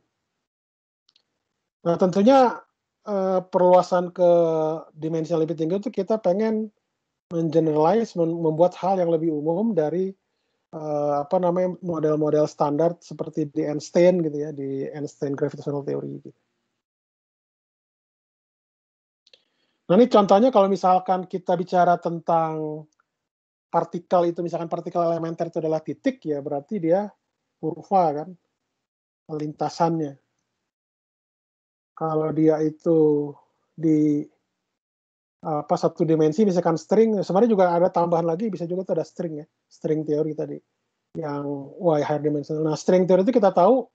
Nah tentunya eh, perluasan ke dimensi yang lebih tinggi itu kita pengen mengeneralize membuat hal yang lebih umum dari uh, apa namanya model-model standar seperti di Einstein gitu ya di Einstein gravitational theory gitu. Nah ini contohnya kalau misalkan kita bicara tentang partikel itu misalkan partikel elementer itu adalah titik ya berarti dia kurva kan lintasannya. Kalau dia itu di apa eh, satu dimensi misalkan string sebenarnya juga ada tambahan lagi bisa juga itu ada string ya string teori tadi yang wah higher dimensional nah string teori itu kita tahu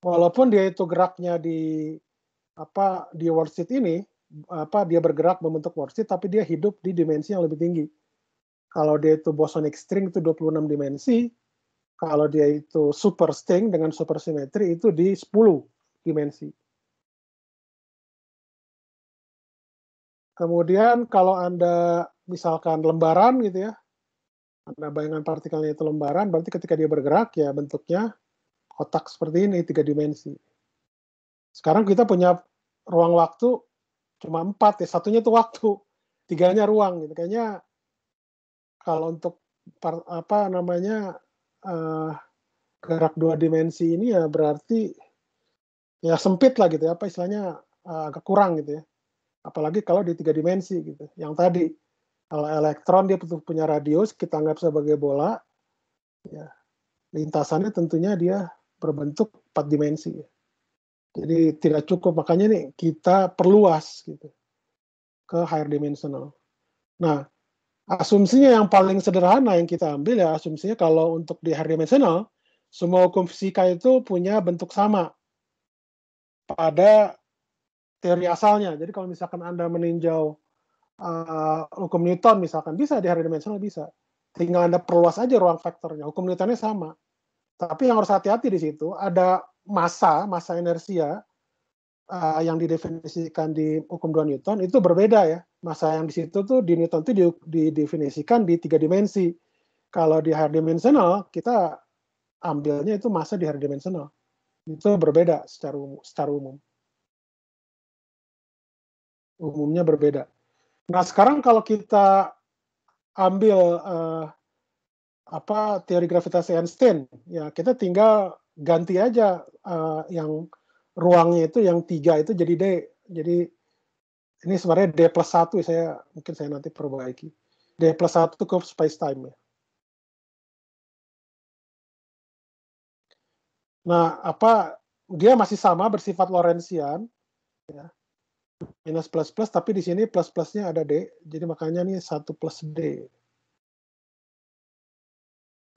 walaupun dia itu geraknya di apa di worksheet ini apa dia bergerak membentuk worksheet tapi dia hidup di dimensi yang lebih tinggi kalau dia itu bosonic string itu 26 dimensi kalau dia itu super string dengan super simetri itu di 10 dimensi Kemudian kalau Anda misalkan lembaran gitu ya, Anda bayangan partikelnya itu lembaran, berarti ketika dia bergerak ya bentuknya kotak seperti ini, tiga dimensi. Sekarang kita punya ruang waktu cuma empat ya, satunya itu waktu, tiganya ruang gitu. Kayaknya kalau untuk par, apa namanya uh, gerak dua dimensi ini ya berarti ya sempit lah gitu ya, apa istilahnya uh, agak kurang gitu ya apalagi kalau di tiga dimensi gitu. Yang tadi kalau elektron dia punya radius kita anggap sebagai bola, ya lintasannya tentunya dia berbentuk empat dimensi. Ya. Jadi tidak cukup makanya nih kita perluas gitu ke higher dimensional. Nah asumsinya yang paling sederhana yang kita ambil ya asumsinya kalau untuk di higher dimensional semua hukum fisika itu punya bentuk sama pada teori asalnya. Jadi kalau misalkan Anda meninjau uh, hukum Newton misalkan bisa di hari dimensional bisa. Tinggal Anda perluas aja ruang vektornya. Hukum Newtonnya sama. Tapi yang harus hati-hati di situ ada massa, massa inersia uh, yang didefinisikan di hukum dua Newton itu berbeda ya. Massa yang di situ tuh di Newton itu didefinisikan di tiga dimensi. Kalau di higher dimensional kita ambilnya itu massa di higher dimensional. Itu berbeda secara umum. Secara umum umumnya berbeda. Nah sekarang kalau kita ambil uh, apa teori gravitasi Einstein, ya kita tinggal ganti aja uh, yang ruangnya itu yang tiga itu jadi d, jadi ini sebenarnya d plus satu saya mungkin saya nanti perbaiki d plus satu ke space time ya. Nah apa dia masih sama bersifat Lorentzian, ya minus plus plus tapi di sini plus plusnya ada d jadi makanya nih satu plus d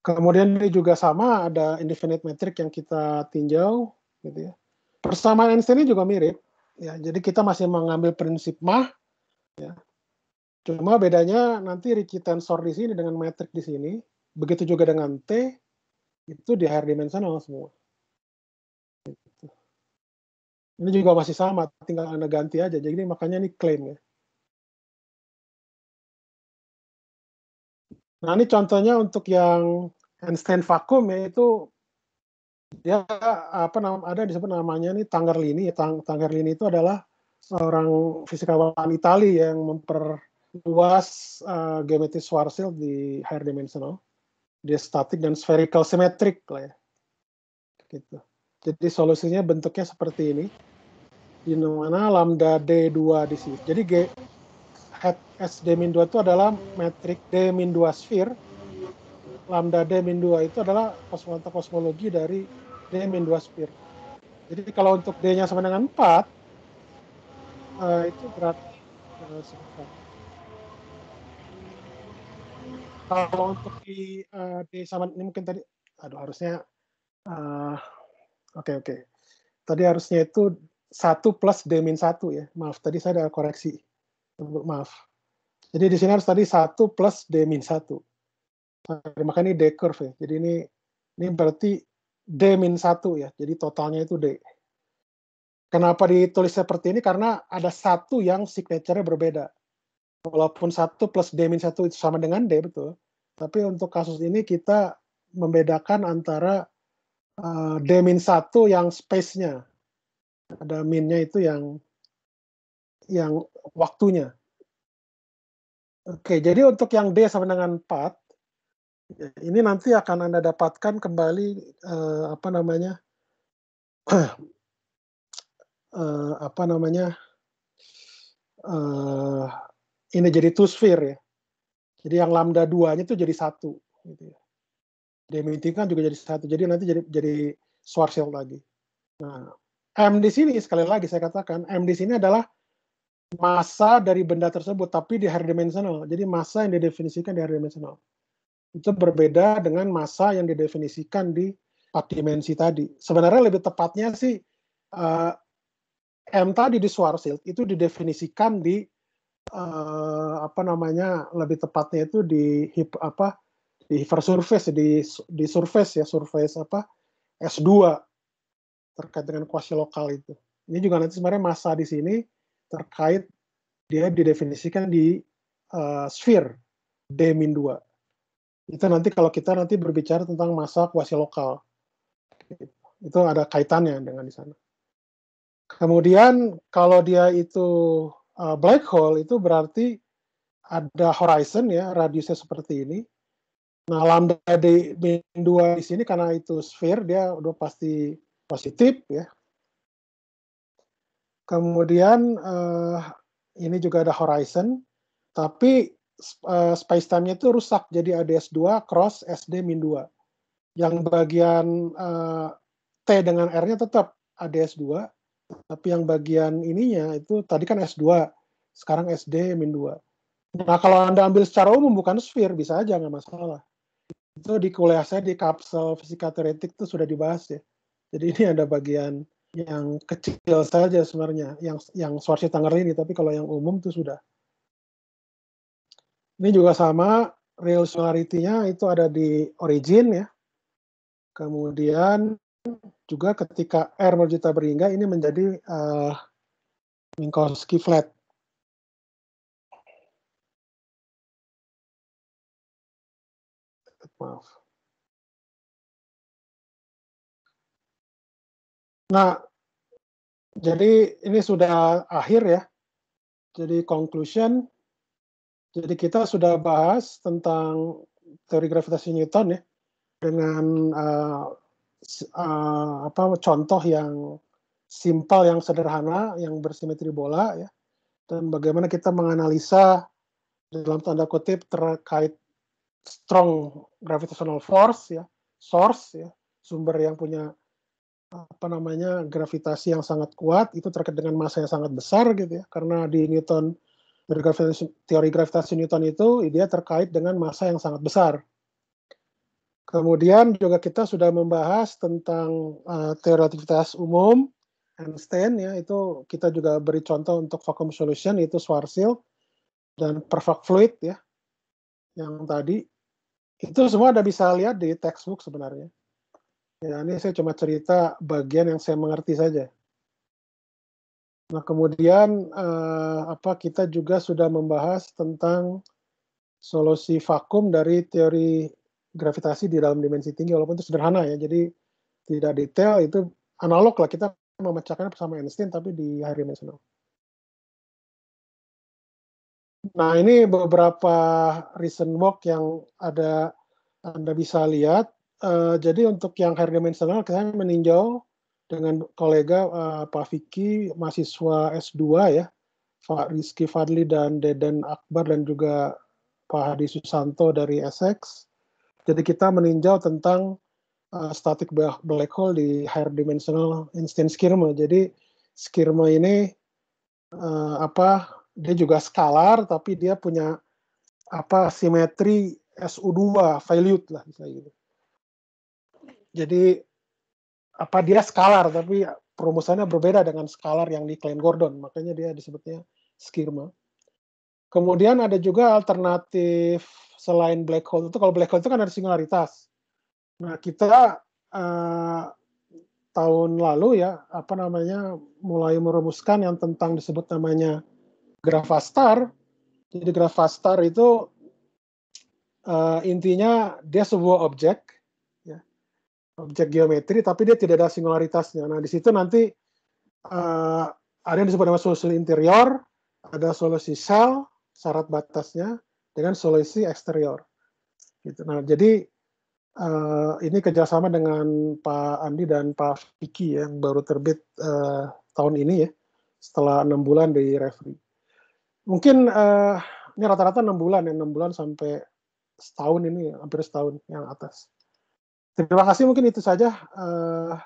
kemudian ini juga sama ada indefinite metric yang kita tinjau gitu ya persamaan Einstein ini juga mirip ya jadi kita masih mengambil prinsip mah ya cuma bedanya nanti Ricci tensor di sini dengan metric di sini begitu juga dengan t itu di higher dimensional semua ini juga masih sama, tinggal Anda ganti aja. Jadi makanya ini claim ya. Nah ini contohnya untuk yang handstand vakum ya dia apa nama ada disebut namanya ini tangger lini Tang, lini itu adalah seorang fisikawan Italia yang memperluas uh, geometri Schwarzschild di higher dimensional dia statik dan spherical symmetric lah ya gitu jadi solusinya bentuknya seperti ini. Di mana lambda D2 di sini. Jadi G hat S D-2 itu adalah metrik D-2 sphere. Lambda D-2 itu adalah kosmologi, kosmologi dari D-2 sphere. Jadi kalau untuk D-nya sama dengan 4, uh, eh, itu berarti uh, eh, Kalau untuk di uh, D sama ini mungkin tadi, aduh harusnya uh, Oke oke. Tadi harusnya itu satu plus d min satu ya. Maaf tadi saya ada koreksi. Maaf. Jadi di sini harus tadi satu plus d min satu. Nah, Maka ini d curve ya. Jadi ini ini berarti d min satu ya. Jadi totalnya itu d. Kenapa ditulis seperti ini? Karena ada satu yang signature-nya berbeda. Walaupun satu plus d min satu itu sama dengan d betul. Tapi untuk kasus ini kita membedakan antara uh, eh, d satu yang space-nya. Ada minnya itu yang yang waktunya. Oke, jadi untuk yang D sama dengan 4 ini nanti akan Anda dapatkan kembali uh, apa namanya? uh, apa namanya? Uh, ini jadi two sphere ya. Jadi yang lambda 2-nya itu jadi satu gitu ya. Dimintikan kan juga jadi satu. Jadi nanti jadi jadi Schwarzschild lagi. Nah, M di sini sekali lagi saya katakan M di sini adalah masa dari benda tersebut tapi di higher dimensional. Jadi masa yang didefinisikan di higher dimensional. Itu berbeda dengan masa yang didefinisikan di empat dimensi tadi. Sebenarnya lebih tepatnya sih uh, M tadi di Schwarzschild itu didefinisikan di uh, apa namanya lebih tepatnya itu di hip, apa di surface di di surface ya surface apa S2 terkait dengan kuasi lokal itu. Ini juga nanti sebenarnya masa di sini terkait dia didefinisikan di uh, sphere D min 2. Itu nanti kalau kita nanti berbicara tentang masa kuasi lokal. Itu ada kaitannya dengan di sana. Kemudian kalau dia itu uh, black hole itu berarti ada horizon ya, radiusnya seperti ini Nah, lambda di min 2 di sini karena itu sphere, dia udah pasti positif ya. Kemudian uh, ini juga ada horizon, tapi uh, space-time-nya itu rusak, jadi ADS2 cross SD min 2. Yang bagian uh, T dengan R-nya tetap ADS2, tapi yang bagian ininya itu tadi kan S2, sekarang SD min 2. Nah, kalau Anda ambil secara umum bukan sphere, bisa aja nggak masalah itu di kuliah saya di kapsel fisika teoretik itu sudah dibahas ya. Jadi ini ada bagian yang kecil saja sebenarnya, yang yang Swarsi Tangerin ini, tapi kalau yang umum itu sudah. Ini juga sama, real relationality-nya itu ada di origin ya. Kemudian juga ketika R menuju beringga ini menjadi uh, Minkowski flat. maaf. Nah, jadi ini sudah akhir ya. Jadi conclusion, jadi kita sudah bahas tentang teori gravitasi Newton ya dengan uh, uh, apa contoh yang simpel yang sederhana yang bersimetri bola ya dan bagaimana kita menganalisa dalam tanda kutip terkait strong gravitational force ya source ya sumber yang punya apa namanya gravitasi yang sangat kuat itu terkait dengan massa yang sangat besar gitu ya karena di Newton dari gravitasi, teori gravitasi Newton itu dia terkait dengan massa yang sangat besar Kemudian juga kita sudah membahas tentang uh, teori relativitas umum Einstein ya itu kita juga beri contoh untuk vacuum solution itu Schwarzschild dan perfect fluid ya yang tadi itu semua Anda bisa lihat di textbook sebenarnya. Ya, ini saya cuma cerita bagian yang saya mengerti saja. Nah, kemudian eh, apa kita juga sudah membahas tentang solusi vakum dari teori gravitasi di dalam dimensi tinggi walaupun itu sederhana ya. Jadi tidak detail itu analog lah kita memecahkannya bersama Einstein tapi di high dimensional. Nah, ini beberapa recent work yang ada Anda bisa lihat. Uh, jadi untuk yang higher dimensional, kita meninjau dengan kolega uh, Pak Vicky, mahasiswa S2 ya, Pak Rizky Fadli dan Deden Akbar dan juga Pak Hadi Susanto dari sx Jadi kita meninjau tentang uh, eh, static black hole di higher dimensional instant skirma. Jadi skirma ini uh, apa dia juga skalar tapi dia punya apa simetri SU2 volute lah misalnya gitu. Jadi apa dia skalar tapi perumusannya berbeda dengan skalar yang diklaim Gordon, makanya dia disebutnya skirma. Kemudian ada juga alternatif selain black hole itu kalau black hole itu kan ada singularitas. Nah, kita uh, tahun lalu ya apa namanya mulai merumuskan yang tentang disebut namanya Gravastar. Jadi Gravastar itu uh, intinya dia sebuah objek, ya, objek geometri, tapi dia tidak ada singularitasnya. Nah di situ nanti uh, ada yang disebut dengan solusi interior, ada solusi shell, syarat batasnya, dengan solusi eksterior. Gitu. Nah jadi uh, ini kerjasama dengan Pak Andi dan Pak Vicky ya, yang baru terbit uh, tahun ini ya, setelah enam bulan di Refri mungkin uh, ini rata-rata enam -rata bulan ya enam bulan sampai setahun ini hampir setahun yang atas terima kasih mungkin itu saja uh,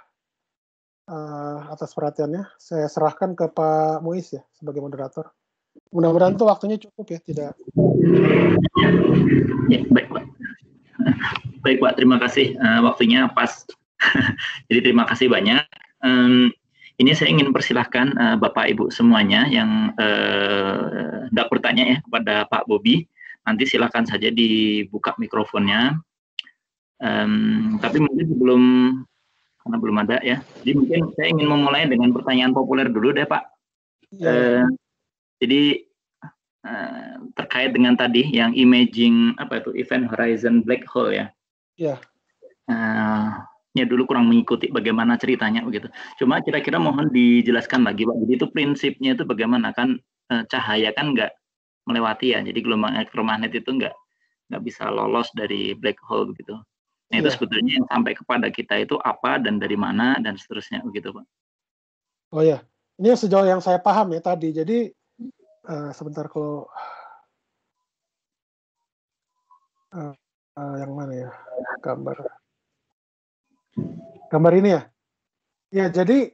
uh, atas perhatiannya saya serahkan ke Pak Muiz ya sebagai moderator mudah-mudahan tuh waktunya cukup ya tidak ya, baik pak baik pak terima kasih uh, waktunya pas jadi terima kasih banyak um, ini saya ingin persilahkan uh, Bapak Ibu semuanya yang hendak eh, uh, bertanya ya kepada Pak Bobi. Nanti silakan saja dibuka mikrofonnya. Um, tapi mungkin sebelum karena belum ada ya. Jadi mungkin saya ingin memulai dengan pertanyaan populer dulu deh Pak. Ya. Uh, jadi uh, terkait dengan tadi yang imaging apa itu event horizon black hole ya. Ya. Uh, dulu kurang mengikuti bagaimana ceritanya begitu. Cuma kira-kira iya. mohon dijelaskan lagi Pak. Jadi itu prinsipnya itu bagaimana kan eh, cahaya kan nggak melewati ya. Jadi gelombang eh, elektromagnet itu nggak nggak bisa lolos dari black hole begitu. Nah itu ya. sebetulnya yang sampai kepada kita itu apa dan dari mana dan seterusnya begitu Pak. Oh ya, ini sejauh yang saya paham ya tadi. Jadi uh, sebentar kalau uh, uh, yang mana ya gambar. Gambar ini ya. Ya, jadi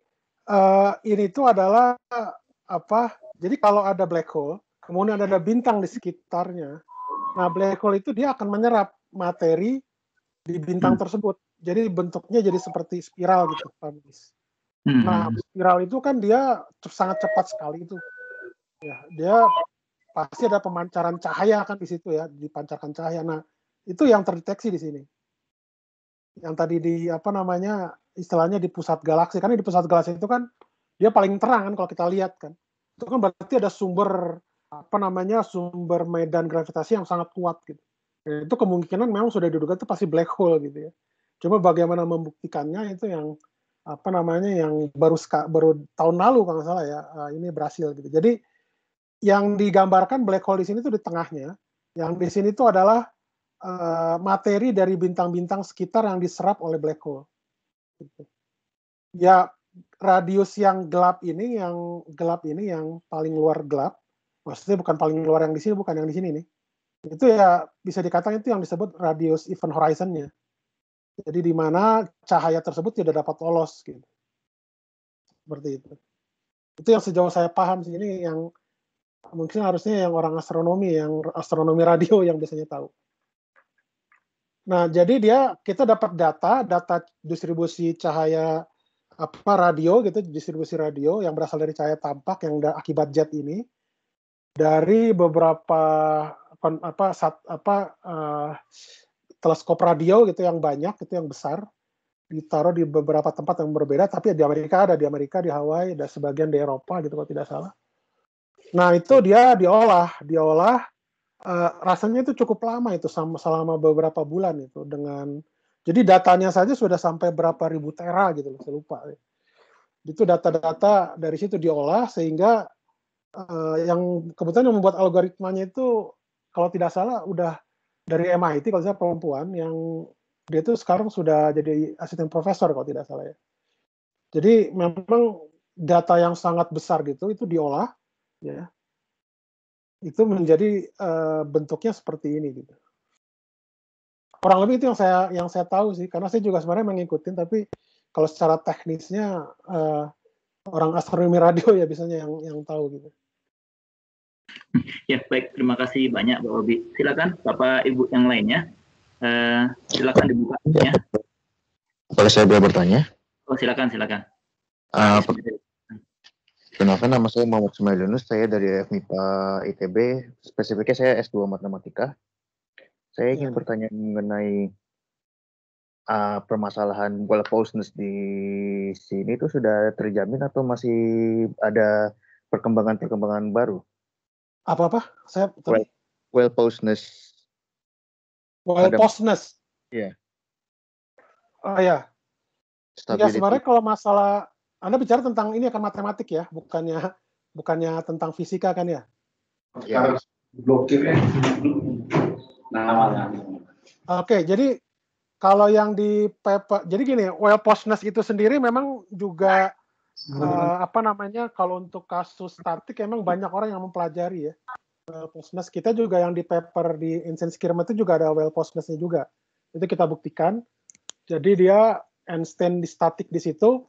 uh, ini itu adalah apa? Jadi kalau ada black hole, kemudian ada bintang di sekitarnya. Nah, black hole itu dia akan menyerap materi di bintang hmm. tersebut. Jadi bentuknya jadi seperti spiral gitu, Pak Hmm. Nah, spiral itu kan dia sangat cepat sekali itu. Ya, dia pasti ada pemancaran cahaya kan di situ ya, dipancarkan cahaya. Nah, itu yang terdeteksi di sini yang tadi di apa namanya istilahnya di pusat galaksi kan di pusat galaksi itu kan dia paling terang kan kalau kita lihat kan itu kan berarti ada sumber apa namanya sumber medan gravitasi yang sangat kuat gitu itu kemungkinan memang sudah diduga itu pasti black hole gitu ya cuma bagaimana membuktikannya itu yang apa namanya yang baru baru tahun lalu kalau nggak salah ya eh, ini berhasil gitu jadi yang digambarkan black hole di sini itu di tengahnya yang di sini itu adalah Eh, materi dari bintang-bintang sekitar yang diserap oleh black hole. Gitu. Ya radius yang gelap ini yang gelap ini yang paling luar gelap. Maksudnya bukan paling luar yang di sini, bukan yang di sini nih. Itu ya bisa dikatakan itu yang disebut radius event horizon-nya. Jadi di mana cahaya tersebut tidak dapat lolos gitu. Seperti itu. Itu yang sejauh saya paham sih ini yang mungkin harusnya yang orang astronomi, yang astronomi radio yang biasanya tahu. Nah, jadi dia kita dapat data, data distribusi cahaya apa radio gitu, distribusi radio yang berasal dari cahaya tampak yang da, akibat jet ini dari beberapa apa sat, apa uh, teleskop radio gitu yang banyak itu yang besar ditaruh di beberapa tempat yang berbeda tapi di Amerika ada di Amerika di Hawaii dan sebagian di Eropa gitu kalau tidak salah nah itu dia diolah diolah Eh, rasanya itu cukup lama itu sama selama beberapa bulan itu dengan jadi datanya saja sudah sampai berapa ribu tera gitu loh, saya lupa. Itu data-data dari situ diolah sehingga uh, yang kebetulan yang membuat algoritmanya itu kalau tidak salah udah dari MIT kalau saya perempuan yang dia itu sekarang sudah jadi asisten profesor kalau tidak salah ya. Jadi memang data yang sangat besar gitu itu diolah ya itu menjadi uh, bentuknya seperti ini gitu. Kurang lebih itu yang saya yang saya tahu sih, karena saya juga sebenarnya mengikuti, tapi kalau secara teknisnya uh, orang astronomi radio ya biasanya yang yang tahu gitu. Ya baik, terima kasih banyak Pak Robi. Silakan Bapak Ibu yang lainnya, uh, silakan dibuka ya. Boleh saya boleh bertanya? Oh silakan silakan. Uh, Kenalkan nama saya Muhammad Yunus, saya dari FMIPA ITB, spesifiknya saya S2 Matematika. Saya ingin iya. bertanya mengenai uh, permasalahan wall pauseness di sini itu sudah terjamin atau masih ada perkembangan-perkembangan baru? Apa-apa? Saya well, well postness. Well postness. Iya. Yeah. Oh ya. Yeah. Ya sebenarnya kalau masalah anda bicara tentang ini akan matematik ya, bukannya bukannya tentang fisika kan ya? Ya, blokirnya. Nah, Oke, okay, jadi kalau yang di paper, jadi gini, well postness itu sendiri memang juga uh, apa namanya kalau untuk kasus statik memang banyak orang yang mempelajari ya. Well eh, postness kita juga yang di paper di Instant Kirim itu juga ada well postnessnya juga. Itu kita buktikan. Jadi dia Einstein di statik di situ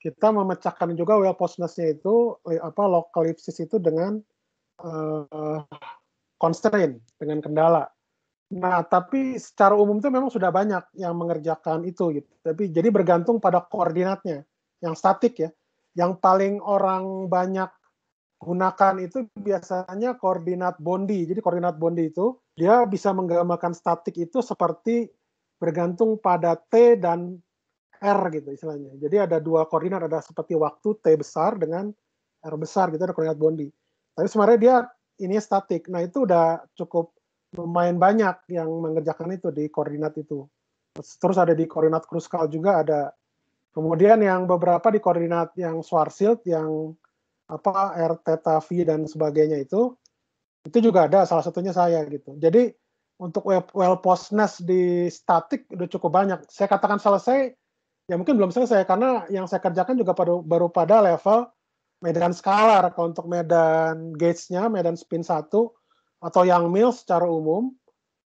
kita memecahkan juga well postnessnya nya itu eh, apa localipsis itu dengan uh, constraint, dengan kendala. Nah, tapi secara umum itu memang sudah banyak yang mengerjakan itu gitu. Tapi jadi bergantung pada koordinatnya yang statik ya. Yang paling orang banyak gunakan itu biasanya koordinat bondi. Jadi koordinat bondi itu dia bisa menggambarkan statik itu seperti bergantung pada T dan R gitu istilahnya. Jadi ada dua koordinat, ada seperti waktu T besar dengan R besar gitu, ada koordinat bondi. Tapi sebenarnya dia ini statik. Nah itu udah cukup lumayan banyak yang mengerjakan itu di koordinat itu. Terus ada di koordinat kruskal juga ada. Kemudian yang beberapa di koordinat yang Schwarzschild, yang apa R theta V dan sebagainya itu, itu juga ada salah satunya saya gitu. Jadi untuk well, postness di statik udah cukup banyak. Saya katakan selesai ya mungkin belum selesai karena yang saya kerjakan juga baru, baru pada level medan skalar kalau untuk medan gauge-nya medan spin 1 atau yang mil secara umum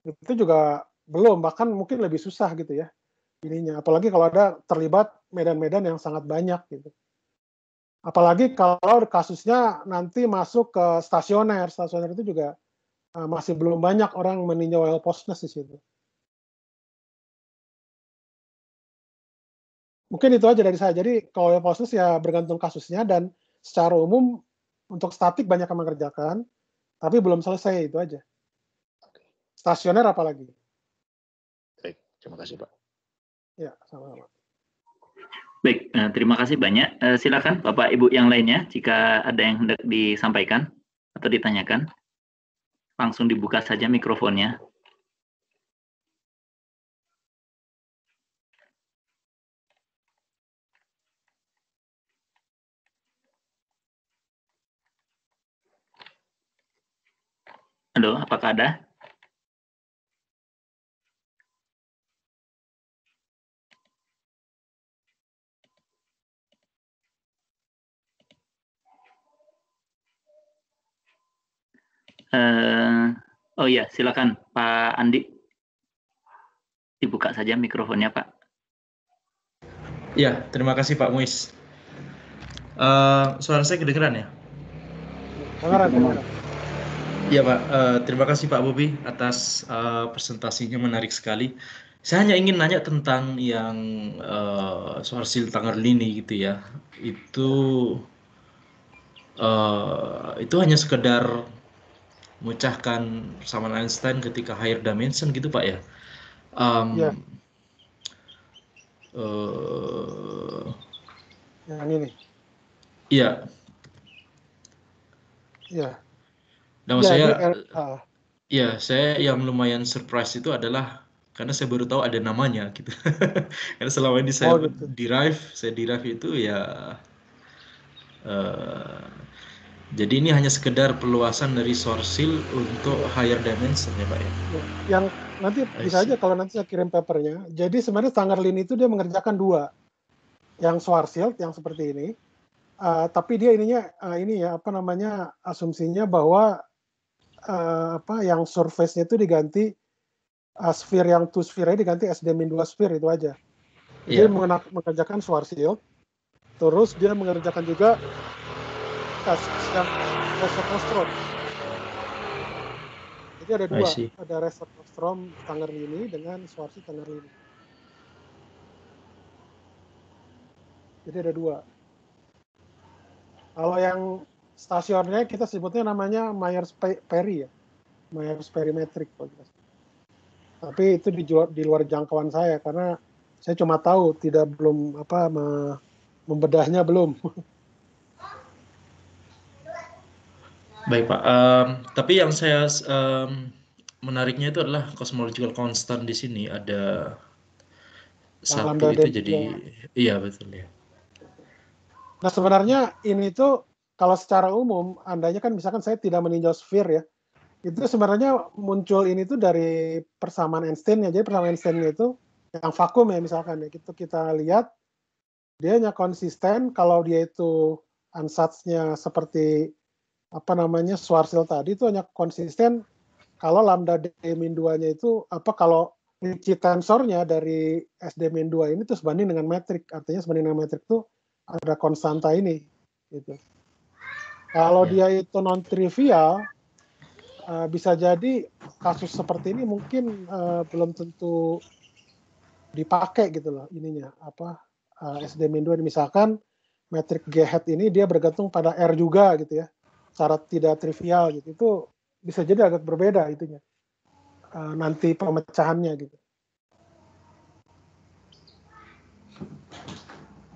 itu juga belum bahkan mungkin lebih susah gitu ya ininya apalagi kalau ada terlibat medan-medan yang sangat banyak gitu apalagi kalau kasusnya nanti masuk ke stasioner stasioner itu juga eh, masih belum banyak orang meninjau well postness di situ mungkin itu aja dari saya. Jadi kalau yang hostness ya bergantung kasusnya dan secara umum untuk statik banyak yang mengerjakan, tapi belum selesai itu aja. Stasioner apalagi? Baik, terima kasih Pak. Ya, sama-sama. Baik, eh, terima kasih banyak. Eh, silakan Bapak Ibu yang lainnya jika ada yang hendak disampaikan atau ditanyakan, langsung dibuka saja mikrofonnya. Aduh, apakah ada? Uh, oh ya, silakan Pak Andi. Dibuka saja mikrofonnya, Pak. Ya, terima kasih Pak Muis. Uh, suara saya kedengeran ya? Kedengeran, Ya Pak, uh, terima kasih Pak Bobi atas uh, presentasinya menarik sekali. Saya hanya ingin nanya tentang yang uh, eh, Sorsil Tangerlini gitu ya. Itu uh, itu hanya sekedar memecahkan persamaan Einstein ketika higher dimension gitu Pak ya. Um, ya. Uh, yang ini. Iya. Iya. Nah, ya, saya uh. Kan, ya saya yang lumayan surprise itu adalah karena saya baru tahu ada namanya gitu. karena selama ini saya oh, gitu. derive, saya derive itu ya uh, jadi ini hanya sekedar perluasan dari sorsil untuk higher dimension ya Pak ya. ya yang nanti bisa aja kalau nanti saya kirim papernya. Jadi sebenarnya standar lin itu dia mengerjakan dua. Yang Schwarzschild yang seperti ini. Uh, tapi dia ininya uh, ini ya apa namanya asumsinya bahwa uh, apa yang surface-nya itu diganti uh, sphere yang two sphere diganti SD min 2 sphere itu aja. Dia yeah. Iya. mengerjakan mengerjakan Schwarzschild, terus dia mengerjakan juga kasus yang Restorostrom. Jadi ada dua, ada Tanger ini dengan Tanger ini. Jadi ada dua. Kalau yang stasiunnya kita sebutnya namanya Myers Perry ya. Myers Perimetric tapi itu di luar, di luar jangkauan saya karena saya cuma tahu tidak belum apa me, membedahnya belum. Baik Pak, um, tapi yang saya um, menariknya itu adalah cosmological constant di sini ada satu itu jadi ya. iya betul ya. Nah sebenarnya ini tuh kalau secara umum andanya kan misalkan saya tidak meninjau sphere ya itu sebenarnya muncul ini tuh dari persamaan Einstein ya jadi persamaan Einstein itu yang vakum ya misalkan ya itu kita lihat dia hanya konsisten kalau dia itu ansatznya seperti apa namanya Schwarzschild tadi itu hanya konsisten kalau lambda d min 2 nya itu apa kalau Ricci tensornya dari SD min 2 ini terus banding dengan metrik artinya sebanding dengan metrik itu ada konstanta ini gitu. Kalau ya. dia itu non trivial, uh, eh, bisa jadi kasus seperti ini mungkin uh, belum tentu dipakai gitu loh ininya apa uh, SDM dua misalkan metrik G hat ini dia bergantung pada R juga gitu ya syarat tidak trivial gitu itu bisa jadi agak berbeda itunya uh, nanti pemecahannya gitu.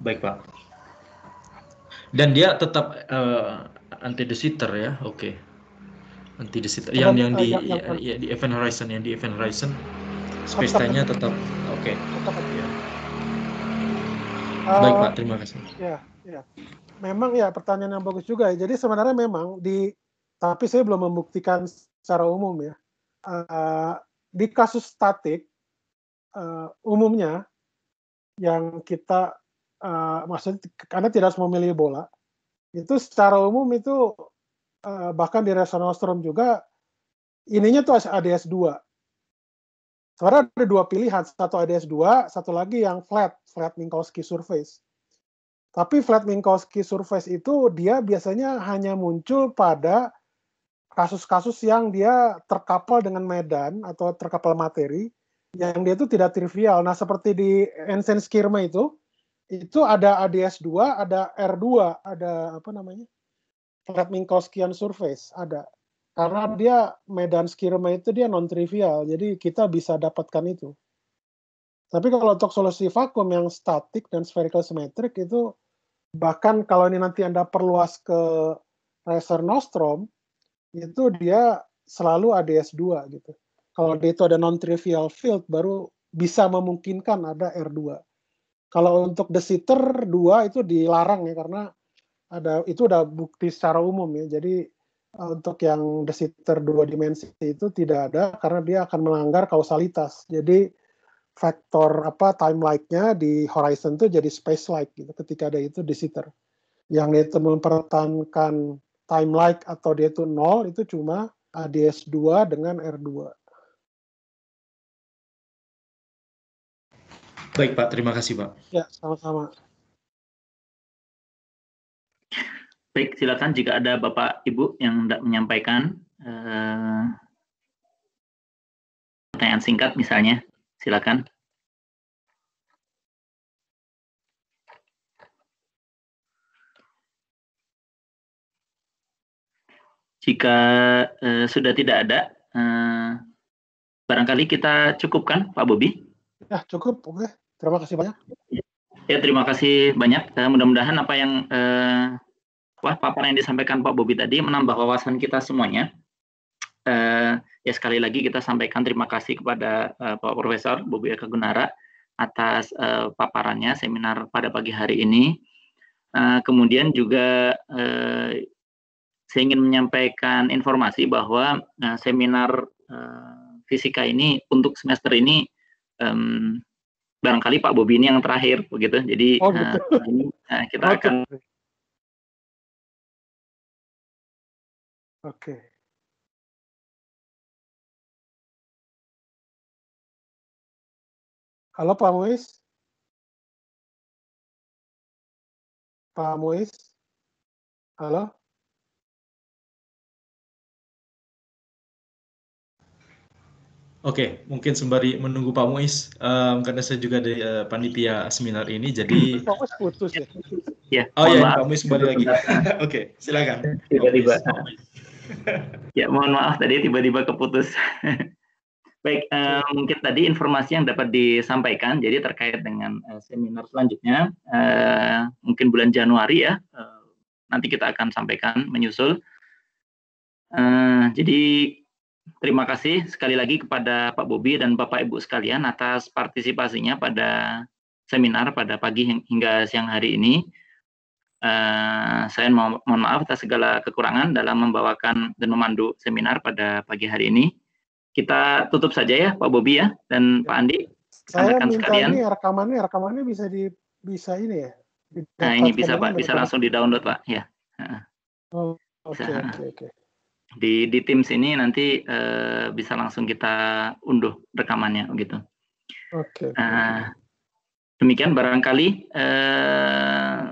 Baik pak. Dan dia tetap anti ya oke okay. anti yang yang di uh, ya, ya, di event horizon yang di event horizon space time-nya tetap oke okay. ya. baik uh, baik pak terima kasih ya ya memang ya pertanyaan yang bagus juga ya jadi sebenarnya memang di tapi saya belum membuktikan secara umum ya uh, di kasus statik uh, umumnya yang kita uh, eh, maksud karena tidak harus memilih bola itu secara umum itu uh, bahkan di Resonostorm juga ininya tuh ADS 2. Sebenarnya ada dua pilihan, satu ADS 2, satu lagi yang flat, flat Minkowski surface. Tapi flat Minkowski surface itu dia biasanya hanya muncul pada kasus-kasus yang dia terkapal dengan medan atau terkapal materi yang dia itu tidak trivial. Nah, seperti di Ensign Skirma itu, itu ada ADS 2, ada R2, ada apa namanya? Flat Minkowskian surface ada. Karena dia medan skirma itu dia non trivial, jadi kita bisa dapatkan itu. Tapi kalau untuk solusi vakum yang statik dan spherical symmetric itu bahkan kalau ini nanti Anda perluas ke Racer Nostrum, itu dia selalu ADS 2 gitu. Kalau dia itu ada non trivial field baru bisa memungkinkan ada R2 kalau untuk The Sitter dua itu dilarang ya karena ada itu udah bukti secara umum ya. Jadi eh, untuk yang The Sitter dua dimensi itu tidak ada karena dia akan melanggar kausalitas. Jadi faktor apa time like-nya di Horizon itu jadi space like gitu ketika ada itu The Sitter. Yang dia itu mempertahankan time like atau dia itu nol itu cuma ads dua dengan R2. Baik Pak, terima kasih Pak. Ya, sama-sama. Baik, silakan jika ada Bapak Ibu yang tidak menyampaikan eh, pertanyaan singkat misalnya, silakan. Jika eh, sudah tidak ada, eh, barangkali kita cukupkan Pak Bobi. Ya, cukup, oke. Okay. Terima kasih banyak. Ya, terima kasih banyak. Uh, mudah-mudahan apa yang uh, wah paparan yang disampaikan Pak Bobi tadi menambah wawasan kita semuanya. Uh, ya sekali lagi kita sampaikan terima kasih kepada uh, Pak Profesor Bobi Eka Gunara atas uh, paparannya seminar pada pagi hari ini. Uh, kemudian juga uh, saya ingin menyampaikan informasi bahwa uh, seminar uh, fisika ini untuk semester ini um, barangkali Pak Bobi ini yang terakhir begitu. Jadi oh, uh, ini, eh, kita okay. akan Oke. Okay. Halo Pak Muiz. Pak Muiz. Halo. Oke, mungkin sembari menunggu Pak Muiz, um, karena saya juga dari uh, panitia seminar ini, jadi Pak Muiz putus ya. Yeah, oh iya, Pak Muiz kembali lagi. Iya, Oke, okay, silakan. Tiba-tiba. ya, mohon maaf tadi tiba-tiba keputus. Baik, um, mungkin tadi informasi yang dapat disampaikan, jadi terkait dengan uh, seminar selanjutnya, uh, mungkin bulan Januari ya, uh, nanti kita akan sampaikan menyusul. Uh, jadi Terima kasih sekali lagi kepada Pak Bobi dan Bapak Ibu sekalian atas partisipasinya pada seminar pada pagi hingga siang hari ini. Uh, saya mo mohon maaf atas segala kekurangan dalam membawakan dan memandu seminar pada pagi hari ini. Kita tutup saja ya Pak Bobi ya dan ya. Pak Andi. Saya minta sekalian. ini rekamannya, rekamannya bisa di bisa ini ya. Nah ini bisa Pak, bisa langsung di download Pak ya. Oh, oke oke oke di di Teams ini nanti uh, bisa langsung kita unduh rekamannya gitu. Oke. Okay. Uh, demikian barangkali uh,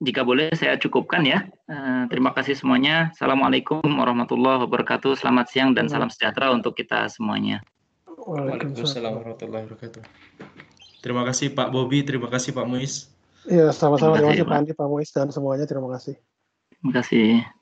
jika boleh saya cukupkan ya. Uh, terima kasih semuanya. Assalamualaikum warahmatullahi wabarakatuh. Selamat siang dan salam sejahtera untuk kita semuanya. Waalaikumsalam warahmatullahi wabarakatuh. Terima kasih Pak Bobi, terima kasih Pak Muiz. Iya, sama-sama. Terima kasih Pak Andi, Pak Muiz dan semuanya. Terima kasih. Terima kasih.